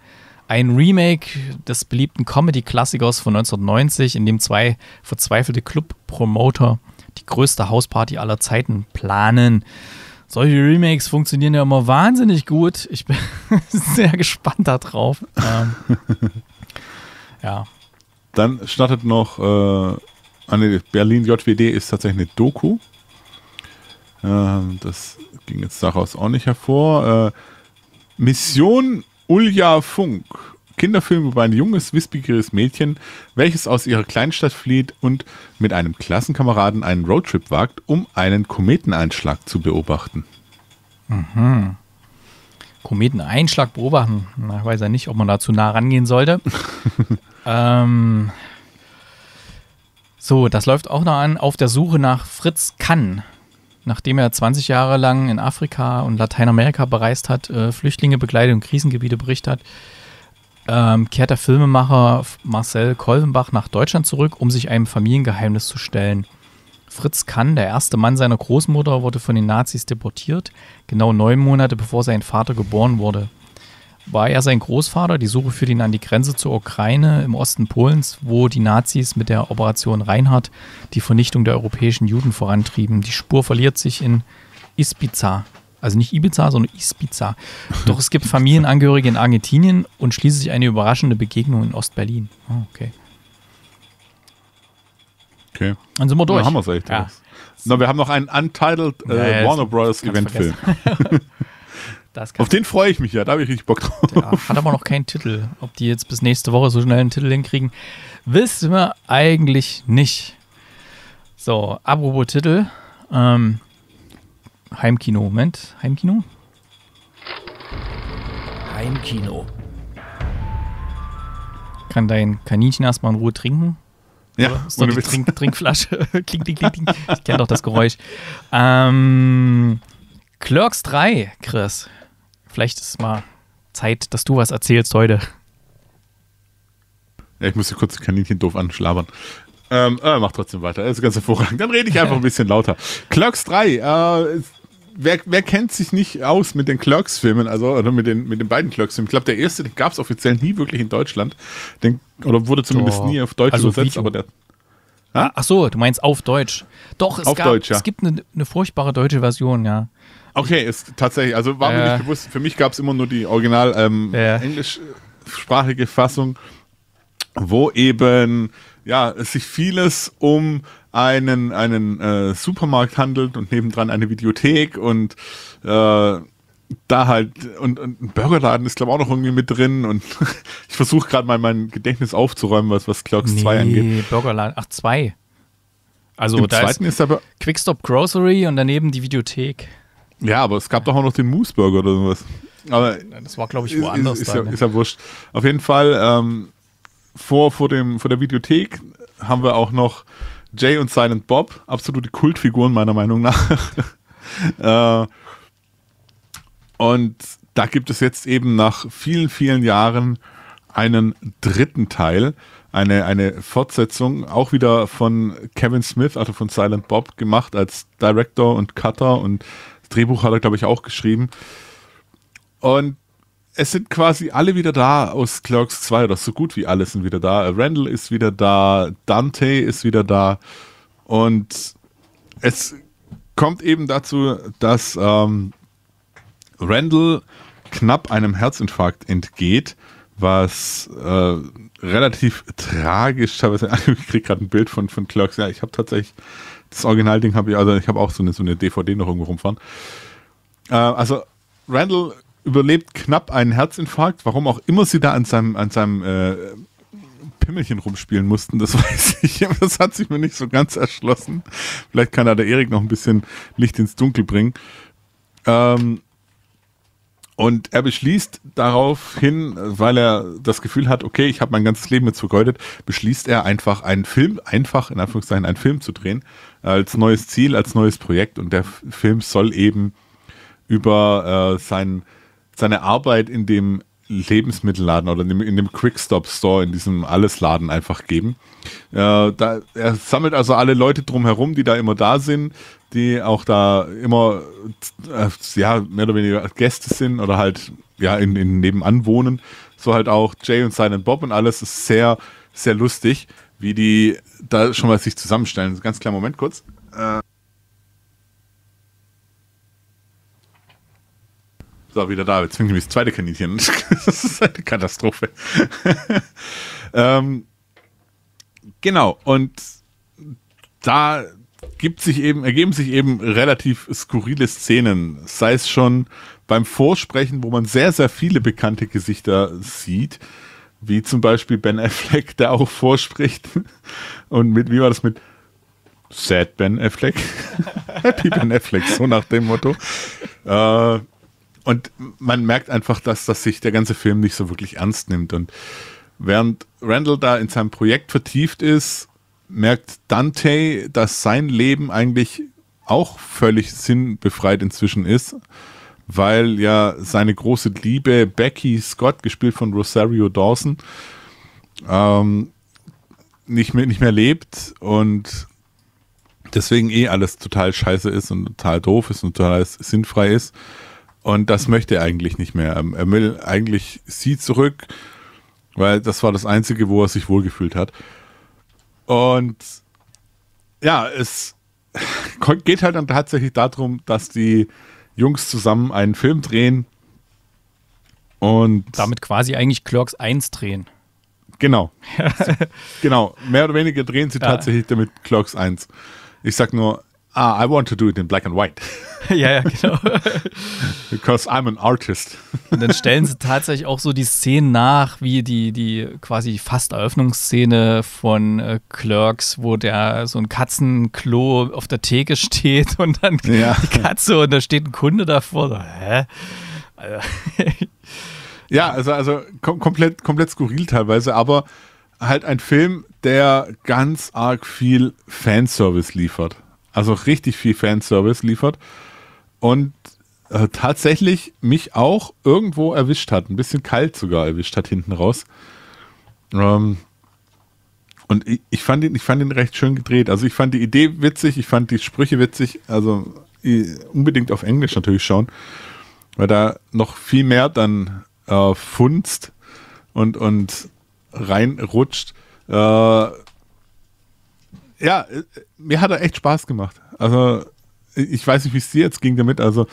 Ein Remake des beliebten Comedy-Klassikers von 1990, in dem zwei verzweifelte Club-Promoter die größte Hausparty aller Zeiten planen. Solche Remakes funktionieren ja immer wahnsinnig gut. Ich bin sehr gespannt darauf. Ähm, ja. Dann startet noch äh, ah, Berlin JWD ist tatsächlich eine Doku. Äh, das ging jetzt daraus auch nicht hervor. Äh, Mission Ulja Funk. Kinderfilm über ein junges, wissbegieriges Mädchen, welches aus ihrer Kleinstadt flieht und mit einem Klassenkameraden einen Roadtrip wagt, um einen Kometeneinschlag zu beobachten. Mhm. Kometeneinschlag beobachten. Ich weiß ja nicht, ob man da zu nah rangehen sollte. ähm, so, das läuft auch noch an. Auf der Suche nach Fritz Kann nachdem er 20 Jahre lang in Afrika und Lateinamerika bereist hat, äh, Flüchtlinge begleitet und Krisengebiete berichtet hat, ähm, kehrt der Filmemacher Marcel Kolvenbach nach Deutschland zurück, um sich einem Familiengeheimnis zu stellen. Fritz Kann, der erste Mann seiner Großmutter, wurde von den Nazis deportiert, genau neun Monate bevor sein Vater geboren wurde war er sein Großvater, die Suche führte ihn an die Grenze zur Ukraine im Osten Polens, wo die Nazis mit der Operation Reinhardt die Vernichtung der europäischen Juden vorantrieben. Die Spur verliert sich in Ispica. Also nicht Ibiza, sondern Ispica. Doch es gibt Familienangehörige in Argentinien und schließlich eine überraschende Begegnung in Ostberlin. Oh, okay. Okay. Dann sind wir durch. Dann haben wir es echt. Ja. Na, wir haben noch einen Untitled äh, ja, ja, Warner Brothers Event-Film. Auf den freue ich mich ja, da habe ich richtig Bock drauf. Der hat aber noch keinen Titel. Ob die jetzt bis nächste Woche so schnell einen Titel hinkriegen, wissen wir eigentlich nicht. So, apropos Titel. Ähm, Heimkino, Moment. Heimkino? Heimkino. Kann dein Kaninchen erstmal in Ruhe trinken? Ja, Oder ist doch die Trink Trinkflasche. kling, kling, kling, kling. Ich kenne doch das Geräusch. Ähm, Clerks 3, Chris. Vielleicht ist mal Zeit, dass du was erzählst heute. Ja, ich muss hier kurz Kaninchen doof anschlabern. Ähm, äh, mach trotzdem weiter. Das ist ganz hervorragend. Dann rede ich einfach ein bisschen lauter. Clerks 3. Äh, wer, wer kennt sich nicht aus mit den Clerks-Filmen? Also oder mit den, mit den beiden Clerks-Filmen. Ich glaube, der erste, gab es offiziell nie wirklich in Deutschland. Den, oder wurde zumindest oh. nie auf Deutsch also übersetzt. Aber der, ah? Ach so, du meinst auf Deutsch. Doch, es, auf gab, Deutsch, ja. es gibt eine, eine furchtbare deutsche Version, ja. Okay, ist tatsächlich, also war ja. mir nicht bewusst, für mich gab es immer nur die original ähm, ja. englischsprachige Fassung, wo eben ja, es sich vieles um einen, einen äh, Supermarkt handelt und nebendran eine Videothek und äh, da halt, und, und ein Burgerladen ist, glaube ich, auch noch irgendwie mit drin und ich versuche gerade mal mein Gedächtnis aufzuräumen, was, was Clerks nee, 2 angeht. Burgerladen, ach, zwei. Also Im da zweiten ist, ist aber Quickstop Grocery und daneben die Videothek. Ja, aber es gab doch auch noch den Moose Burger oder sowas. Aber das war, glaube ich, woanders. Ist, ist, ja, ne? ist ja wurscht. Auf jeden Fall, ähm, vor, vor, dem, vor der Videothek haben wir auch noch Jay und Silent Bob, absolute Kultfiguren meiner Meinung nach. äh, und da gibt es jetzt eben nach vielen, vielen Jahren einen dritten Teil, eine, eine Fortsetzung, auch wieder von Kevin Smith, also von Silent Bob, gemacht als Director und Cutter und Drehbuch hat er, glaube ich, auch geschrieben. Und es sind quasi alle wieder da aus Clerks 2 oder so gut wie alle sind wieder da. Randall ist wieder da, Dante ist wieder da. Und es kommt eben dazu, dass ähm, Randall knapp einem Herzinfarkt entgeht, was äh, relativ tragisch Ich kriege gerade ein Bild von, von Clerks. Ja, ich habe tatsächlich das Originalding habe ich, also ich habe auch so eine, so eine DVD noch irgendwo rumfahren. Äh, also Randall überlebt knapp einen Herzinfarkt, warum auch immer sie da an seinem, an seinem äh, Pimmelchen rumspielen mussten, das weiß ich, das hat sich mir nicht so ganz erschlossen. Vielleicht kann da der Erik noch ein bisschen Licht ins Dunkel bringen. Ähm, und er beschließt daraufhin, weil er das Gefühl hat, okay, ich habe mein ganzes Leben jetzt vergeudet, beschließt er einfach einen Film, einfach in Anführungszeichen einen Film zu drehen, als neues Ziel, als neues Projekt. Und der Film soll eben über äh, sein, seine Arbeit in dem Lebensmittelladen oder in dem, in dem Quickstop Store, in diesem Allesladen einfach geben. Äh, da, er sammelt also alle Leute drumherum, die da immer da sind, die auch da immer, äh, ja, mehr oder weniger Gäste sind oder halt, ja, in, in nebenan wohnen. So halt auch Jay und Silent Bob und alles ist sehr, sehr lustig, wie die da schon mal sich zusammenstellen. Ganz kleinen Moment kurz. Äh So, wieder da. Jetzt fängt nämlich das zweite Kaninchen. das ist eine Katastrophe. ähm, genau. Und da gibt sich eben, ergeben sich eben relativ skurrile Szenen. Sei es schon beim Vorsprechen, wo man sehr, sehr viele bekannte Gesichter sieht. Wie zum Beispiel Ben Affleck, der auch vorspricht. Und mit, wie war das mit Sad Ben Affleck? Happy Ben Affleck, so nach dem Motto. Äh, und man merkt einfach, dass, dass sich der ganze Film nicht so wirklich ernst nimmt. Und während Randall da in seinem Projekt vertieft ist, merkt Dante, dass sein Leben eigentlich auch völlig sinnbefreit inzwischen ist, weil ja seine große Liebe Becky Scott, gespielt von Rosario Dawson, ähm, nicht, mehr, nicht mehr lebt und deswegen eh alles total scheiße ist und total doof ist und total sinnfrei ist. Und das möchte er eigentlich nicht mehr. Ähm, er will eigentlich sie zurück, weil das war das Einzige, wo er sich wohlgefühlt hat. Und ja, es geht halt dann tatsächlich darum, dass die Jungs zusammen einen Film drehen und damit quasi eigentlich Clerks 1 drehen. Genau. genau. Mehr oder weniger drehen sie ja. tatsächlich damit Clerks 1. Ich sag nur, Ah, I want to do it in black and white. ja, ja, genau. Because I'm an artist. Und dann stellen sie tatsächlich auch so die Szenen nach, wie die, die quasi fast Eröffnungsszene von äh, Clerks, wo der so ein Katzenklo auf der Theke steht und dann ja. die Katze und da steht ein Kunde davor. So, hä? Also, ja, also, also kom komplett, komplett skurril teilweise, aber halt ein Film, der ganz arg viel Fanservice liefert also richtig viel Fanservice liefert und äh, tatsächlich mich auch irgendwo erwischt hat, ein bisschen kalt sogar erwischt hat hinten raus. Ähm, und ich, ich, fand ihn, ich fand ihn recht schön gedreht. Also ich fand die Idee witzig, ich fand die Sprüche witzig, also unbedingt auf Englisch natürlich schauen, weil da noch viel mehr dann äh, funzt und, und reinrutscht. Äh, ja, äh, mir hat er echt Spaß gemacht. Also, ich weiß nicht, wie es dir jetzt ging damit. Also,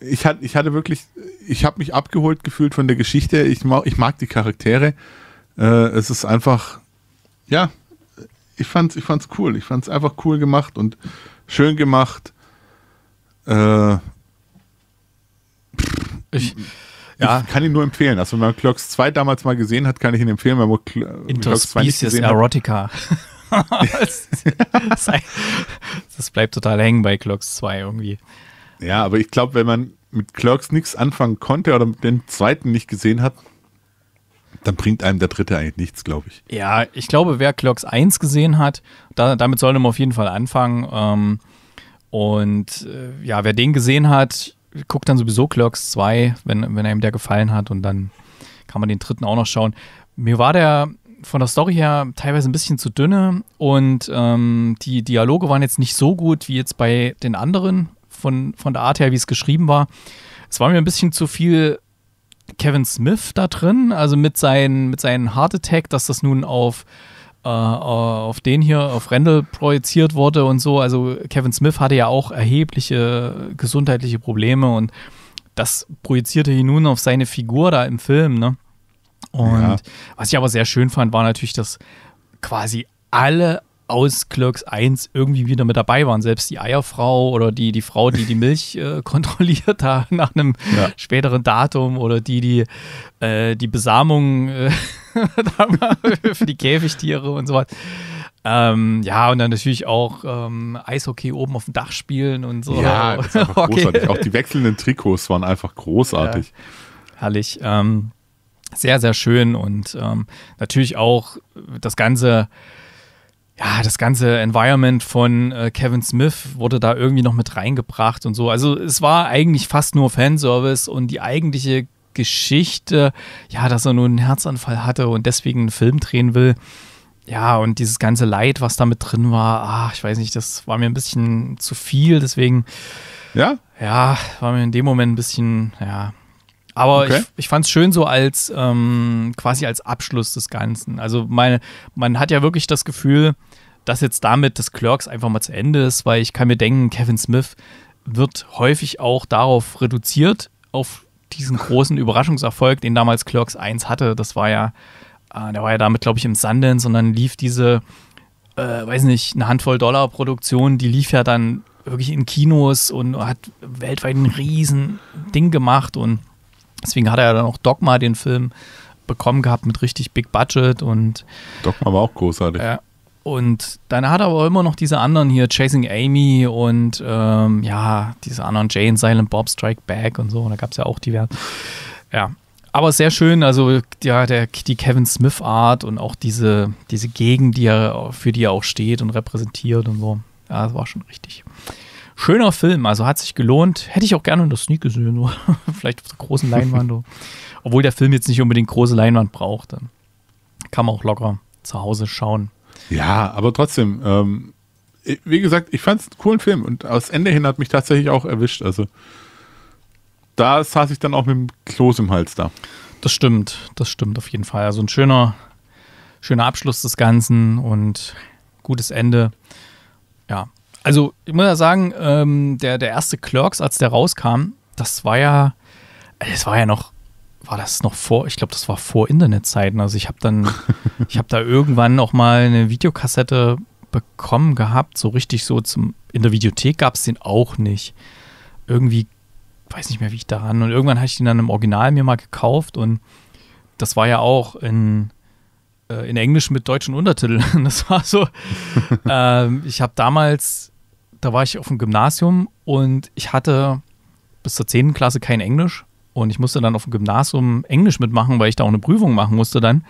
ich, hat, ich hatte wirklich, ich habe mich abgeholt gefühlt von der Geschichte. Ich mag, ich mag die Charaktere. Äh, es ist einfach, ja, ich fand's, ich fand's cool. Ich fand es einfach cool gemacht und schön gemacht. Äh, ich, ja. ich kann ihn nur empfehlen. Also, wenn man Clocks 2 damals mal gesehen hat, kann ich ihn empfehlen. Wenn man Cl Inter Clocks 2 nicht gesehen Erotica. Hat, das bleibt total hängen bei Clerks 2 irgendwie. Ja, aber ich glaube, wenn man mit Clerks nichts anfangen konnte oder den zweiten nicht gesehen hat, dann bringt einem der dritte eigentlich nichts, glaube ich. Ja, ich glaube, wer Clerks 1 gesehen hat, da, damit sollte man auf jeden Fall anfangen. Ähm, und äh, ja, wer den gesehen hat, guckt dann sowieso Clerks 2, wenn, wenn einem der gefallen hat und dann kann man den dritten auch noch schauen. Mir war der von der Story her teilweise ein bisschen zu dünne und ähm, die Dialoge waren jetzt nicht so gut wie jetzt bei den anderen von, von der Art her, wie es geschrieben war. Es war mir ein bisschen zu viel Kevin Smith da drin, also mit, seinen, mit seinem Heart Attack, dass das nun auf, äh, auf den hier, auf Randall projiziert wurde und so. Also Kevin Smith hatte ja auch erhebliche gesundheitliche Probleme und das projizierte ihn nun auf seine Figur da im Film, ne? Und ja. was ich aber sehr schön fand, war natürlich, dass quasi alle aus Clerks 1 irgendwie wieder mit dabei waren. Selbst die Eierfrau oder die, die Frau, die die Milch äh, kontrolliert hat nach einem ja. späteren Datum oder die, die äh, die Besamung äh, für die Käfigtiere und so was. Ähm, ja, und dann natürlich auch ähm, Eishockey oben auf dem Dach spielen und so. Ja, das ist einfach okay. Auch die wechselnden Trikots waren einfach großartig. Ja, herrlich. Ähm, sehr, sehr schön und ähm, natürlich auch das ganze, ja, das ganze Environment von äh, Kevin Smith wurde da irgendwie noch mit reingebracht und so. Also es war eigentlich fast nur Fanservice und die eigentliche Geschichte, ja, dass er nur einen Herzanfall hatte und deswegen einen Film drehen will. Ja, und dieses ganze Leid, was da mit drin war, ach, ich weiß nicht, das war mir ein bisschen zu viel, deswegen. Ja? Ja, war mir in dem Moment ein bisschen, ja, aber okay. ich, ich fand es schön so als ähm, quasi als Abschluss des Ganzen. Also meine, man hat ja wirklich das Gefühl, dass jetzt damit das Clerks einfach mal zu Ende ist, weil ich kann mir denken, Kevin Smith wird häufig auch darauf reduziert, auf diesen großen Überraschungserfolg, den damals Clerks 1 hatte. Das war ja, äh, der war ja damit, glaube ich, im Sundance, und dann lief diese, äh, weiß nicht, eine Handvoll Dollar Produktion, die lief ja dann wirklich in Kinos und hat weltweit ein riesen Ding gemacht und Deswegen hat er dann auch Dogma den Film bekommen gehabt mit richtig Big Budget und. Dogma war auch großartig. Äh, und dann hat er aber immer noch diese anderen hier, Chasing Amy und ähm, ja, diese anderen Jane, Silent Bob, Strike Back und so. Und da gab es ja auch diverse. Ja, aber sehr schön, also ja, der, die Kevin Smith Art und auch diese, diese Gegend, die er, für die er auch steht und repräsentiert und so. Ja, das war schon richtig schöner Film, also hat sich gelohnt. Hätte ich auch gerne in der Sneak gesehen, nur vielleicht auf der großen Leinwand. Obwohl der Film jetzt nicht unbedingt große Leinwand braucht, dann kann man auch locker zu Hause schauen. Ja, aber trotzdem, ähm, wie gesagt, ich fand es einen coolen Film und aus Ende hin hat mich tatsächlich auch erwischt. Also da saß ich dann auch mit dem Kloß im Hals da. Das stimmt, das stimmt auf jeden Fall. Also ein schöner, schöner Abschluss des Ganzen und gutes Ende. Ja, also, ich muss ja sagen, ähm, der, der erste Clerks, als der rauskam, das war ja, äh, das war ja noch, war das noch vor, ich glaube, das war vor Internetzeiten. Also, ich habe dann, ich habe da irgendwann auch mal eine Videokassette bekommen gehabt, so richtig so zum, in der Videothek gab es den auch nicht. Irgendwie, weiß nicht mehr, wie ich daran. Und irgendwann hatte ich den dann im Original mir mal gekauft und das war ja auch in, äh, in Englisch mit deutschen Untertiteln. Das war so, ähm, ich habe damals da war ich auf dem Gymnasium und ich hatte bis zur 10. Klasse kein Englisch. Und ich musste dann auf dem Gymnasium Englisch mitmachen, weil ich da auch eine Prüfung machen musste dann.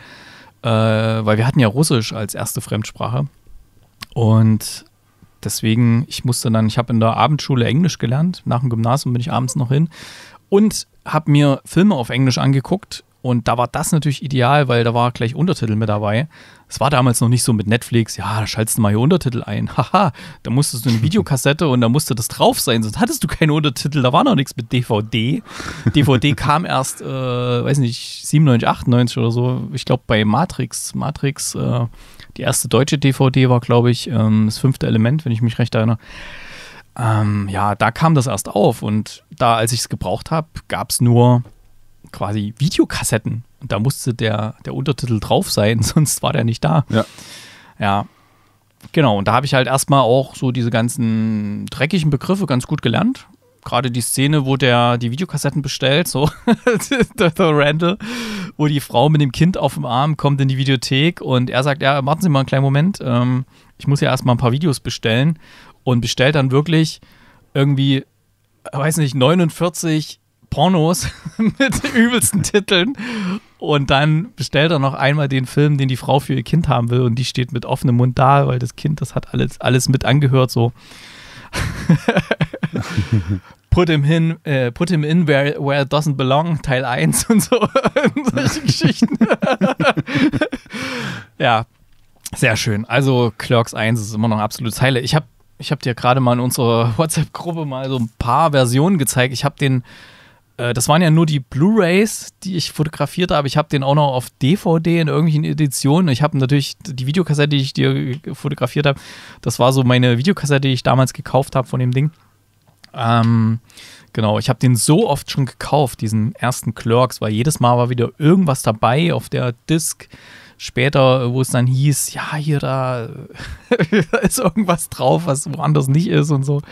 Äh, weil wir hatten ja Russisch als erste Fremdsprache. Und deswegen, ich musste dann, ich habe in der Abendschule Englisch gelernt. Nach dem Gymnasium bin ich abends noch hin. Und habe mir Filme auf Englisch angeguckt, und da war das natürlich ideal, weil da war gleich Untertitel mit dabei. Es war damals noch nicht so mit Netflix, ja, da schaltest du mal hier Untertitel ein. Haha, da musstest du eine Videokassette und da musste das drauf sein, sonst hattest du keine Untertitel, da war noch nichts mit DVD. DVD kam erst, äh, weiß nicht, 97, 98 oder so. Ich glaube bei Matrix, Matrix, äh, die erste deutsche DVD war, glaube ich, ähm, das fünfte Element, wenn ich mich recht erinnere. Ähm, ja, da kam das erst auf und da, als ich es gebraucht habe, gab es nur quasi Videokassetten. Und da musste der, der Untertitel drauf sein, sonst war der nicht da. Ja. Ja. Genau, und da habe ich halt erstmal auch so diese ganzen dreckigen Begriffe ganz gut gelernt. Gerade die Szene, wo der die Videokassetten bestellt, so der, der Randall, wo die Frau mit dem Kind auf dem Arm kommt in die Videothek und er sagt, ja, warten Sie mal einen kleinen Moment, ähm, ich muss ja erstmal ein paar Videos bestellen und bestellt dann wirklich irgendwie, weiß nicht, 49 Pornos mit übelsten Titeln. Und dann bestellt er noch einmal den Film, den die Frau für ihr Kind haben will. Und die steht mit offenem Mund da, weil das Kind, das hat alles, alles mit angehört, so. put him hin, äh, put him in where, where it doesn't belong, Teil 1 und so. und solche Geschichten. ja, sehr schön. Also Clerks 1 ist immer noch ein absolutes Highlight. Ich habe ich hab dir gerade mal in unserer WhatsApp-Gruppe mal so ein paar Versionen gezeigt. Ich habe den äh, das waren ja nur die Blu-rays, die ich fotografiert habe. Ich habe den auch noch auf DVD in irgendwelchen Editionen. Ich habe natürlich die Videokassette, die ich dir fotografiert habe. Das war so meine Videokassette, die ich damals gekauft habe von dem Ding. Ähm, genau, ich habe den so oft schon gekauft, diesen ersten Clerks, weil jedes Mal war wieder irgendwas dabei auf der Disc später, wo es dann hieß, ja, hier da ist irgendwas drauf, was woanders nicht ist und so.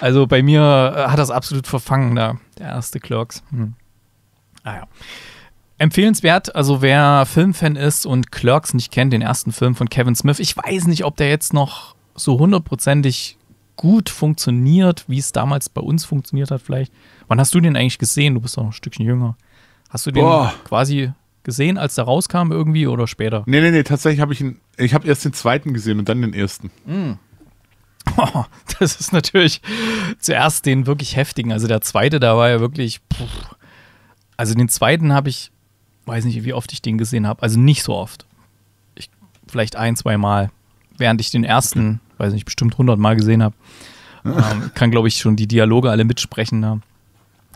Also bei mir äh, hat das absolut verfangen da, der erste Clerks. Hm. Ah ja. Empfehlenswert, also wer Filmfan ist und Clerks nicht kennt, den ersten Film von Kevin Smith. Ich weiß nicht, ob der jetzt noch so hundertprozentig gut funktioniert, wie es damals bei uns funktioniert hat, vielleicht. Wann hast du den eigentlich gesehen? Du bist doch noch ein Stückchen jünger. Hast du den Boah. quasi gesehen, als der rauskam irgendwie oder später? Nee, nee, nee, tatsächlich habe ich ihn, ich habe erst den zweiten gesehen und dann den ersten. Mm. Oh, das ist natürlich zuerst den wirklich heftigen. Also der zweite, da war ja wirklich. Pff. Also den zweiten habe ich, weiß nicht, wie oft ich den gesehen habe. Also nicht so oft. Ich, vielleicht ein, zwei Mal. Während ich den ersten, weiß nicht, bestimmt 100 Mal gesehen habe. Ähm, kann, glaube ich, schon die Dialoge alle mitsprechen. Ne?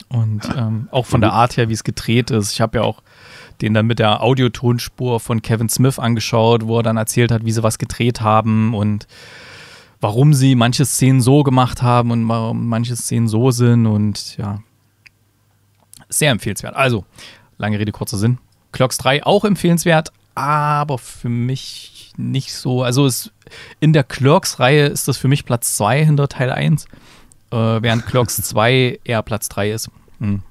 Und ähm, auch von der Art her, wie es gedreht ist. Ich habe ja auch den dann mit der Audiotonspur von Kevin Smith angeschaut, wo er dann erzählt hat, wie sie was gedreht haben und warum sie manche Szenen so gemacht haben und warum manche Szenen so sind und ja, sehr empfehlenswert. Also, lange Rede, kurzer Sinn. Clocks 3 auch empfehlenswert, aber für mich nicht so. Also es, in der Clocks-Reihe ist das für mich Platz 2 hinter Teil 1, äh, während Clocks 2 eher Platz 3 ist. Hm.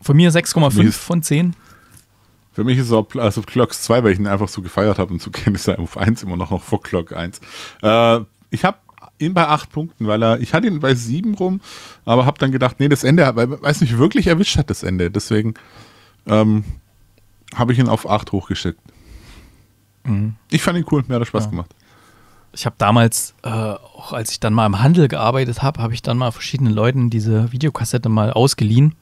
Von mir 6,5 von 10. Für mich ist es auch also Clocks 2, weil ich ihn einfach so gefeiert habe und so kenne ich auf 1 immer noch, noch vor Clock 1. Äh, ich habe ihn bei 8 Punkten, weil er, ich hatte ihn bei 7 rum, aber habe dann gedacht, nee, das Ende, weil es nicht wirklich erwischt hat das Ende. Deswegen ähm, habe ich ihn auf 8 hochgeschickt. Mhm. Ich fand ihn cool, mir hat er Spaß ja. gemacht. Ich habe damals, äh, auch als ich dann mal im Handel gearbeitet habe, habe ich dann mal verschiedenen Leuten diese Videokassette mal ausgeliehen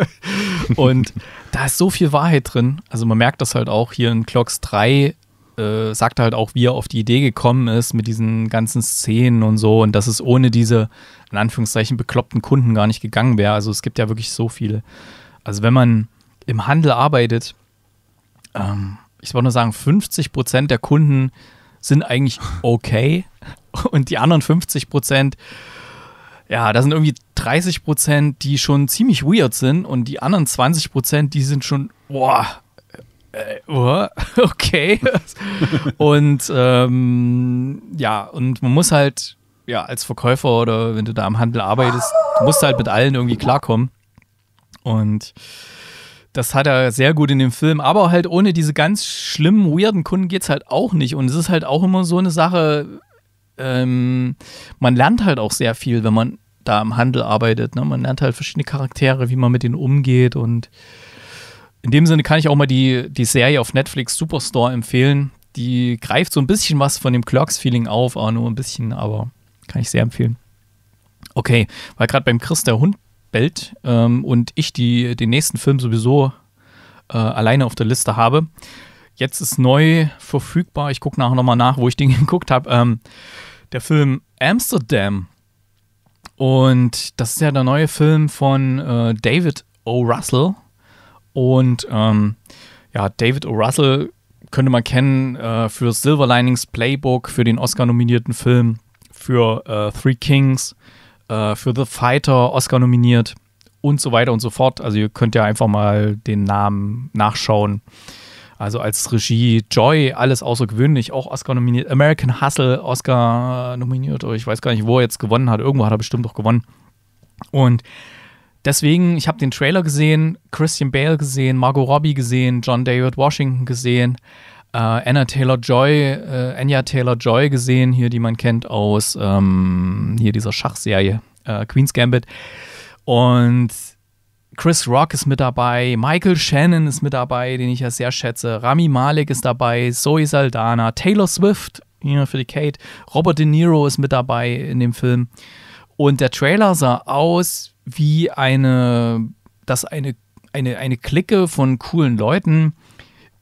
und da ist so viel Wahrheit drin. Also man merkt das halt auch hier in Clocks 3 äh, sagt halt auch, wie er auf die Idee gekommen ist mit diesen ganzen Szenen und so und dass es ohne diese, in Anführungszeichen, bekloppten Kunden gar nicht gegangen wäre. Also es gibt ja wirklich so viele. Also wenn man im Handel arbeitet, ähm, ich wollte nur sagen, 50 Prozent der Kunden sind eigentlich okay und die anderen 50 Prozent ja, da sind irgendwie 30 Prozent, die schon ziemlich weird sind und die anderen 20 Prozent, die sind schon, boah, Uh, okay. und ähm, ja, und man muss halt, ja, als Verkäufer oder wenn du da am Handel arbeitest, musst du halt mit allen irgendwie klarkommen. Und das hat er sehr gut in dem Film. Aber halt ohne diese ganz schlimmen, weirden Kunden geht es halt auch nicht. Und es ist halt auch immer so eine Sache, ähm, man lernt halt auch sehr viel, wenn man da im Handel arbeitet. Ne? Man lernt halt verschiedene Charaktere, wie man mit denen umgeht und in dem Sinne kann ich auch mal die, die Serie auf Netflix Superstore empfehlen. Die greift so ein bisschen was von dem Clerks-Feeling auf, aber nur ein bisschen, aber kann ich sehr empfehlen. Okay, weil gerade beim Chris der Hund bellt ähm, und ich die, den nächsten Film sowieso äh, alleine auf der Liste habe. Jetzt ist neu verfügbar, ich gucke nachher nochmal nach, wo ich den geguckt habe. Ähm, der Film Amsterdam und das ist ja der neue Film von äh, David O. Russell. Und ähm, ja, David O. Russell könnte man kennen äh, für Silver Linings Playbook, für den Oscar-nominierten Film, für äh, Three Kings, äh, für The Fighter Oscar nominiert und so weiter und so fort. Also ihr könnt ja einfach mal den Namen nachschauen. Also als Regie, Joy, alles außergewöhnlich, auch Oscar nominiert. American Hustle, Oscar nominiert, oder ich weiß gar nicht, wo er jetzt gewonnen hat. Irgendwo hat er bestimmt auch gewonnen. Und deswegen, ich habe den Trailer gesehen, Christian Bale gesehen, Margot Robbie gesehen, John David Washington gesehen, äh, Anna Taylor Joy, äh, Anya Taylor Joy gesehen, hier, die man kennt aus ähm, hier dieser Schachserie äh, Queen's Gambit. Und Chris Rock ist mit dabei, Michael Shannon ist mit dabei, den ich ja sehr schätze, Rami Malek ist dabei, Zoe Saldana, Taylor Swift hier für die Kate, Robert De Niro ist mit dabei in dem Film. Und der Trailer sah aus wie eine, dass eine, eine, eine Clique von coolen Leuten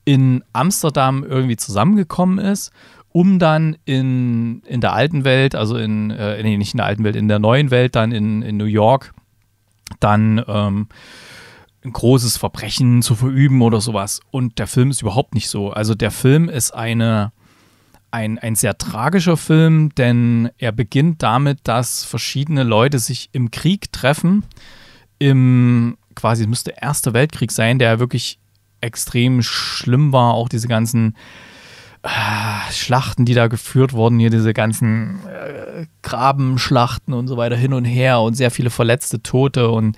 in Amsterdam irgendwie zusammengekommen ist, um dann in, in der alten Welt, also in, äh, nee, nicht in der alten Welt, in der neuen Welt, dann in, in New York dann ähm, ein großes Verbrechen zu verüben oder sowas. Und der Film ist überhaupt nicht so. Also der Film ist eine, ein, ein sehr tragischer Film, denn er beginnt damit, dass verschiedene Leute sich im Krieg treffen. Im quasi, es müsste Erster Weltkrieg sein, der wirklich extrem schlimm war. Auch diese ganzen äh, Schlachten, die da geführt wurden, hier diese ganzen äh, Grabenschlachten und so weiter hin und her und sehr viele verletzte Tote und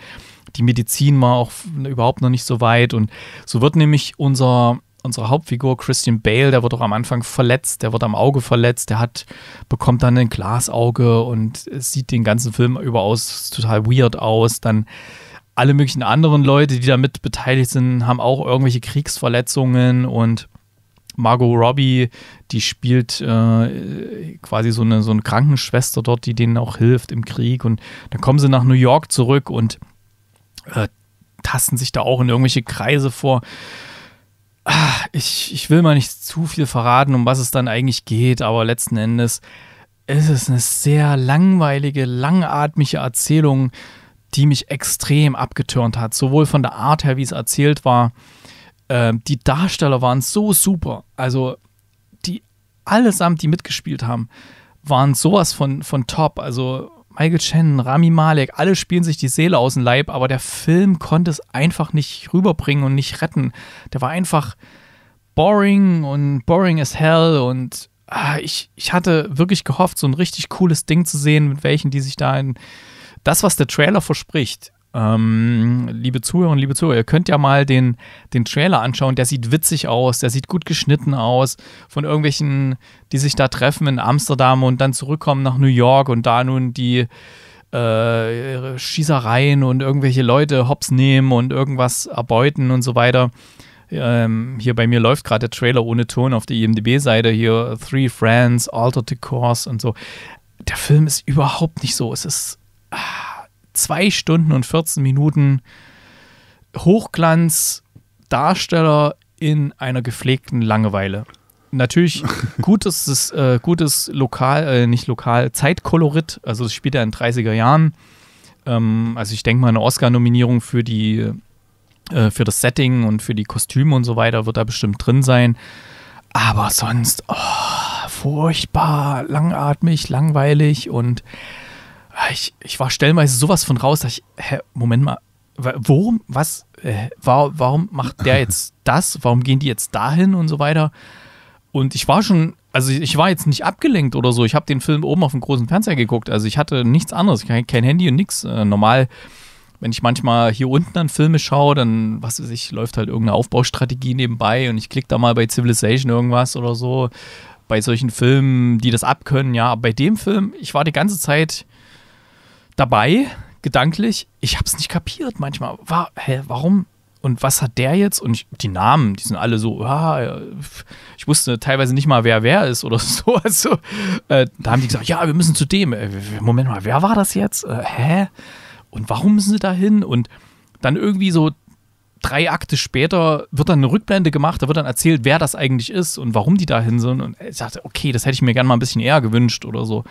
die Medizin war auch überhaupt noch nicht so weit. Und so wird nämlich unser, unsere Hauptfigur Christian Bale, der wird auch am Anfang verletzt, der wird am Auge verletzt, der hat, bekommt dann ein Glasauge und sieht den ganzen Film überaus total weird aus. Dann alle möglichen anderen Leute, die damit beteiligt sind, haben auch irgendwelche Kriegsverletzungen und Margot Robbie, die spielt äh, quasi so eine, so eine Krankenschwester dort, die denen auch hilft im Krieg. Und dann kommen sie nach New York zurück und äh, tasten sich da auch in irgendwelche Kreise vor. Ach, ich, ich will mal nicht zu viel verraten, um was es dann eigentlich geht, aber letzten Endes ist es eine sehr langweilige, langatmige Erzählung, die mich extrem abgetürnt hat. Sowohl von der Art her, wie es erzählt war, ähm, die Darsteller waren so super. Also die allesamt, die mitgespielt haben, waren sowas von, von top. Also Michael Chen, Rami Malek, alle spielen sich die Seele aus dem Leib, aber der Film konnte es einfach nicht rüberbringen und nicht retten. Der war einfach boring und boring as hell und ah, ich, ich hatte wirklich gehofft, so ein richtig cooles Ding zu sehen, mit welchen die sich da in das, was der Trailer verspricht, ähm, liebe Zuhörerinnen, liebe Zuhörer, ihr könnt ja mal den, den Trailer anschauen. Der sieht witzig aus, der sieht gut geschnitten aus. Von irgendwelchen, die sich da treffen in Amsterdam und dann zurückkommen nach New York und da nun die äh, Schießereien und irgendwelche Leute hops nehmen und irgendwas erbeuten und so weiter. Ähm, hier bei mir läuft gerade der Trailer ohne Ton auf der IMDb-Seite. Hier Three Friends, Altered the Course und so. Der Film ist überhaupt nicht so. Es ist. Ah zwei Stunden und 14 Minuten Hochglanz-Darsteller in einer gepflegten Langeweile. Natürlich gutes, äh, gutes Lokal, äh, nicht Lokal, Zeitkolorit. Also, es spielt ja in 30er Jahren. Ähm, also, ich denke mal, eine Oscar-Nominierung für die äh, für das Setting und für die Kostüme und so weiter wird da bestimmt drin sein. Aber sonst, oh, furchtbar, langatmig, langweilig und Ah, ich, ich war stellenweise sowas von raus, dass ich, hä, Moment mal, worum, was, äh, warum, macht der jetzt das? Warum gehen die jetzt dahin und so weiter? Und ich war schon, also ich war jetzt nicht abgelenkt oder so. Ich habe den Film oben auf dem großen Fernseher geguckt. Also ich hatte nichts anderes, kein, kein Handy und nichts. Äh, normal, wenn ich manchmal hier unten an Filme schaue, dann, was weiß ich, läuft halt irgendeine Aufbaustrategie nebenbei und ich klicke da mal bei Civilization irgendwas oder so. Bei solchen Filmen, die das abkönnen, ja. Aber bei dem Film, ich war die ganze Zeit dabei, gedanklich, ich habe es nicht kapiert manchmal. War, hä, warum? Und was hat der jetzt? Und ich, die Namen, die sind alle so, ah, ich wusste teilweise nicht mal, wer wer ist oder so. Also, äh, da haben die gesagt, ja, wir müssen zu dem. Äh, Moment mal, wer war das jetzt? Äh, hä? Und warum müssen sie da hin? Und dann irgendwie so drei Akte später wird dann eine Rückblende gemacht, da wird dann erzählt, wer das eigentlich ist und warum die da hin sind. Und ich dachte, okay, das hätte ich mir gerne mal ein bisschen eher gewünscht oder so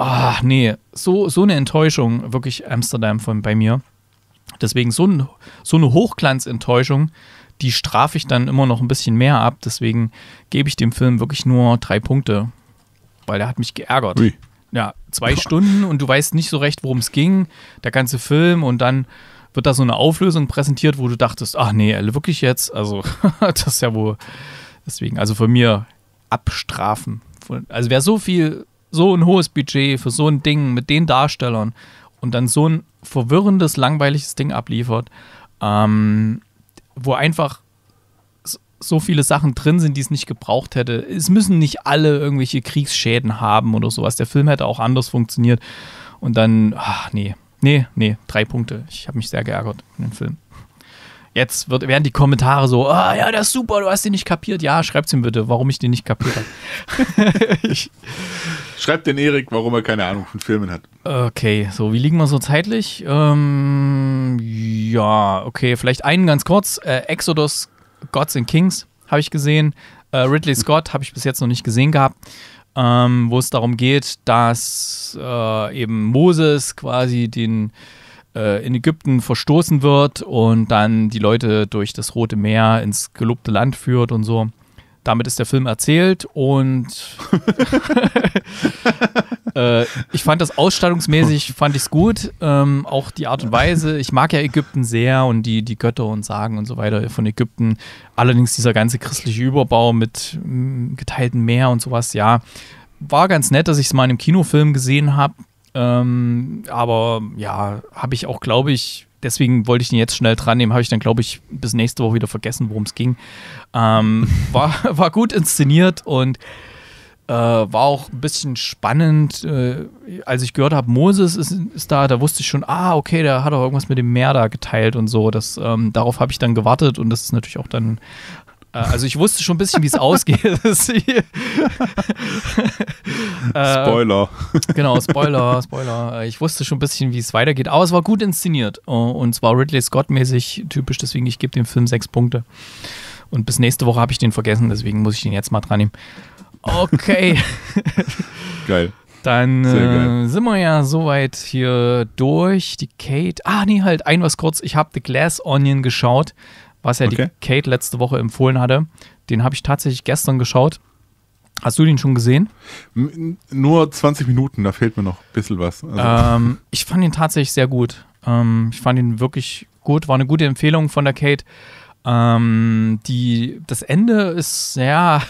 ach nee, so, so eine Enttäuschung, wirklich Amsterdam von, bei mir. Deswegen so, ein, so eine Hochglanzenttäuschung, die strafe ich dann immer noch ein bisschen mehr ab. Deswegen gebe ich dem Film wirklich nur drei Punkte, weil der hat mich geärgert. Ui. Ja, zwei Stunden und du weißt nicht so recht, worum es ging, der ganze Film und dann wird da so eine Auflösung präsentiert, wo du dachtest, ach nee, wirklich jetzt? Also, das ist ja wohl. Deswegen, also von mir abstrafen. Also wer so viel so ein hohes Budget für so ein Ding mit den Darstellern und dann so ein verwirrendes, langweiliges Ding abliefert, ähm, wo einfach so viele Sachen drin sind, die es nicht gebraucht hätte. Es müssen nicht alle irgendwelche Kriegsschäden haben oder sowas. Der Film hätte auch anders funktioniert. Und dann, ach nee, nee, nee, drei Punkte. Ich habe mich sehr geärgert in dem Film. Jetzt wird, werden die Kommentare so, ah oh, ja, das ist super, du hast den nicht kapiert. Ja, schreibt's ihm bitte, warum ich den nicht kapiert habe. ich, Schreibt den Erik, warum er keine Ahnung von Filmen hat. Okay, so, wie liegen wir so zeitlich? Ähm, ja, okay, vielleicht einen ganz kurz. Äh, Exodus Gods and Kings habe ich gesehen. Äh, Ridley Scott habe ich bis jetzt noch nicht gesehen gehabt. Ähm, wo es darum geht, dass äh, eben Moses quasi den äh, in Ägypten verstoßen wird und dann die Leute durch das Rote Meer ins gelobte Land führt und so damit ist der Film erzählt und äh, ich fand das ausstattungsmäßig, fand ich es gut, ähm, auch die Art und Weise. Ich mag ja Ägypten sehr und die, die Götter und Sagen und so weiter von Ägypten. Allerdings dieser ganze christliche Überbau mit m, mm, geteilten Meer und sowas, ja, war ganz nett, dass ich es mal in einem Kinofilm gesehen habe. Ähm, aber ja, habe ich auch, glaube ich, deswegen wollte ich ihn jetzt schnell dran nehmen. Habe ich dann, glaube ich, bis nächste Woche wieder vergessen, worum es ging. Ähm, war, war gut inszeniert und äh, war auch ein bisschen spannend. Äh, als ich gehört habe, Moses ist, ist, da, da wusste ich schon, ah, okay, der hat auch irgendwas mit dem Meer da geteilt und so. Das, ähm, darauf habe ich dann gewartet und das ist natürlich auch dann äh, also ich wusste schon ein bisschen, wie es ausgeht. Äh, Spoiler. genau, Spoiler, Spoiler. Äh, ich wusste schon ein bisschen, wie es weitergeht. Aber es war gut inszeniert. Und zwar Ridley Scott-mäßig typisch, deswegen ich gebe dem Film sechs Punkte. Und bis nächste Woche habe ich den vergessen, deswegen muss ich den jetzt mal dran nehmen. Okay. geil. Dann geil. sind wir ja soweit hier durch. Die Kate. Ah, nee, halt, ein was kurz. Ich habe The Glass Onion geschaut was ja okay. die Kate letzte Woche empfohlen hatte. Den habe ich tatsächlich gestern geschaut. Hast du den schon gesehen? M nur 20 Minuten, da fehlt mir noch ein bisschen was. Also. Ähm, ich fand ihn tatsächlich sehr gut. Ähm, ich fand ihn wirklich gut, war eine gute Empfehlung von der Kate. Ähm, die, das Ende ist, ja,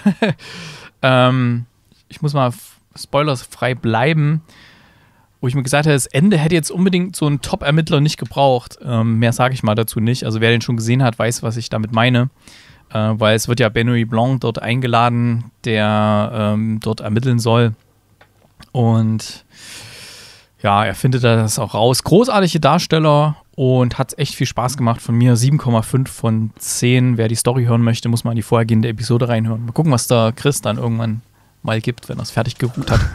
ähm, ich muss mal spoilersfrei bleiben wo ich mir gesagt habe, das Ende hätte jetzt unbedingt so einen Top-Ermittler nicht gebraucht. Ähm, mehr sage ich mal dazu nicht. Also wer den schon gesehen hat, weiß, was ich damit meine. Äh, weil es wird ja Benoit Blanc dort eingeladen, der ähm, dort ermitteln soll. Und ja, er findet das auch raus. Großartige Darsteller und hat echt viel Spaß gemacht von mir. 7,5 von 10. Wer die Story hören möchte, muss mal in die vorhergehende Episode reinhören. Mal gucken, was da Chris dann irgendwann mal gibt, wenn er es fertig geruht hat.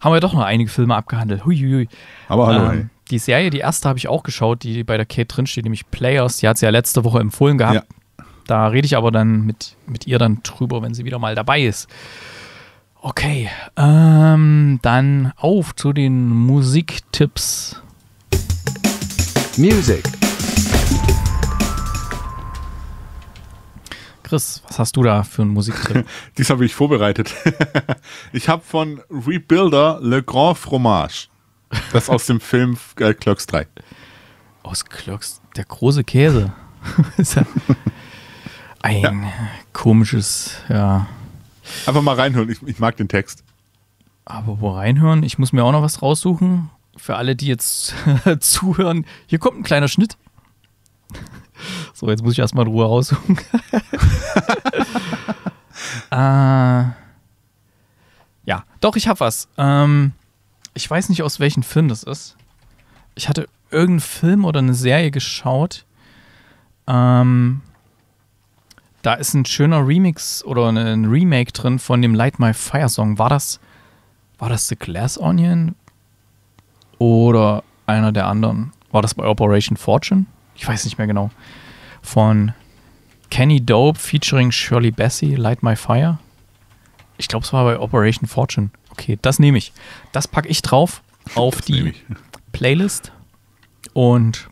haben wir doch noch einige Filme abgehandelt. Huiuiui. Aber hallo. Ähm, die Serie, die erste habe ich auch geschaut, die bei der Kate drinsteht, nämlich Players. Die hat sie ja letzte Woche empfohlen gehabt. Ja. Da rede ich aber dann mit, mit ihr dann drüber, wenn sie wieder mal dabei ist. Okay, ähm, dann auf zu den Musiktipps. Music. Chris, was hast du da für einen Musiktipp? Dies habe ich vorbereitet. ich habe von Rebuilder Le Grand Fromage. Das aus dem Film äh, Clerks 3. Aus Clerks, der große Käse. ein ja. komisches, ja. Einfach mal reinhören, ich, ich mag den Text. Aber wo reinhören? Ich muss mir auch noch was raussuchen. Für alle, die jetzt zuhören, hier kommt ein kleiner Schnitt. So, jetzt muss ich erstmal Ruhe raussuchen. äh, ja, doch, ich habe was. Ähm, ich weiß nicht, aus welchem Film das ist. Ich hatte irgendeinen Film oder eine Serie geschaut. Ähm, da ist ein schöner Remix oder ein Remake drin von dem Light My Fire Song. War das, war das The Glass Onion? Oder einer der anderen? War das bei Operation Fortune? Ich weiß nicht mehr genau von Kenny Dope featuring Shirley Bassey, Light My Fire. Ich glaube, es war bei Operation Fortune. Okay, das nehme ich. Das packe ich drauf auf das die Playlist. Und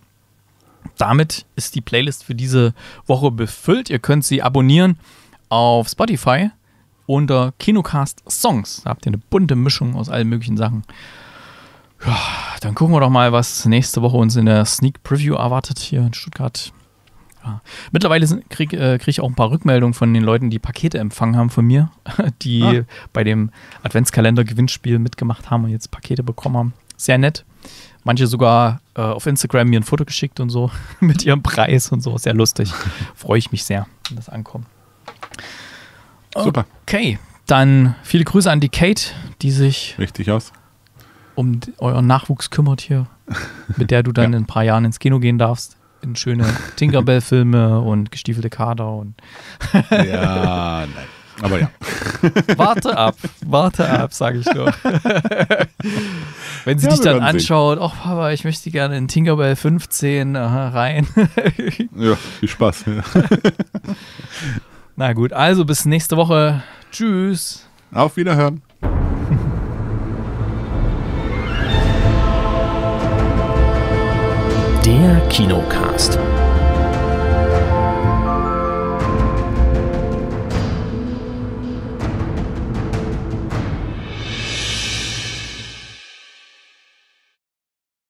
damit ist die Playlist für diese Woche befüllt. Ihr könnt sie abonnieren auf Spotify unter Kinocast Songs. Da habt ihr eine bunte Mischung aus allen möglichen Sachen. Ja, dann gucken wir doch mal, was nächste Woche uns in der Sneak Preview erwartet hier in Stuttgart war. Mittlerweile kriege äh, krieg ich auch ein paar Rückmeldungen von den Leuten, die Pakete empfangen haben von mir, die ah. bei dem Adventskalender-Gewinnspiel mitgemacht haben und jetzt Pakete bekommen haben. Sehr nett. Manche sogar äh, auf Instagram mir ein Foto geschickt und so mit ihrem Preis und so. Sehr lustig. Freue ich mich sehr, wenn das ankommt. Super. Okay, dann viele Grüße an die Kate, die sich richtig aus um euren Nachwuchs kümmert hier, mit der du dann ja. in ein paar Jahren ins Kino gehen darfst in schöne Tinkerbell-Filme und gestiefelte Kader und. ja, nein. Aber ja. Warte ab, warte ab, sage ich nur. Wenn sie ja, dich dann anschaut, ach Papa, ich möchte gerne in Tinkerbell 15 rein. ja, viel Spaß. Ja. Na gut, also bis nächste Woche. Tschüss. Auf Wiederhören. Der Kinocast.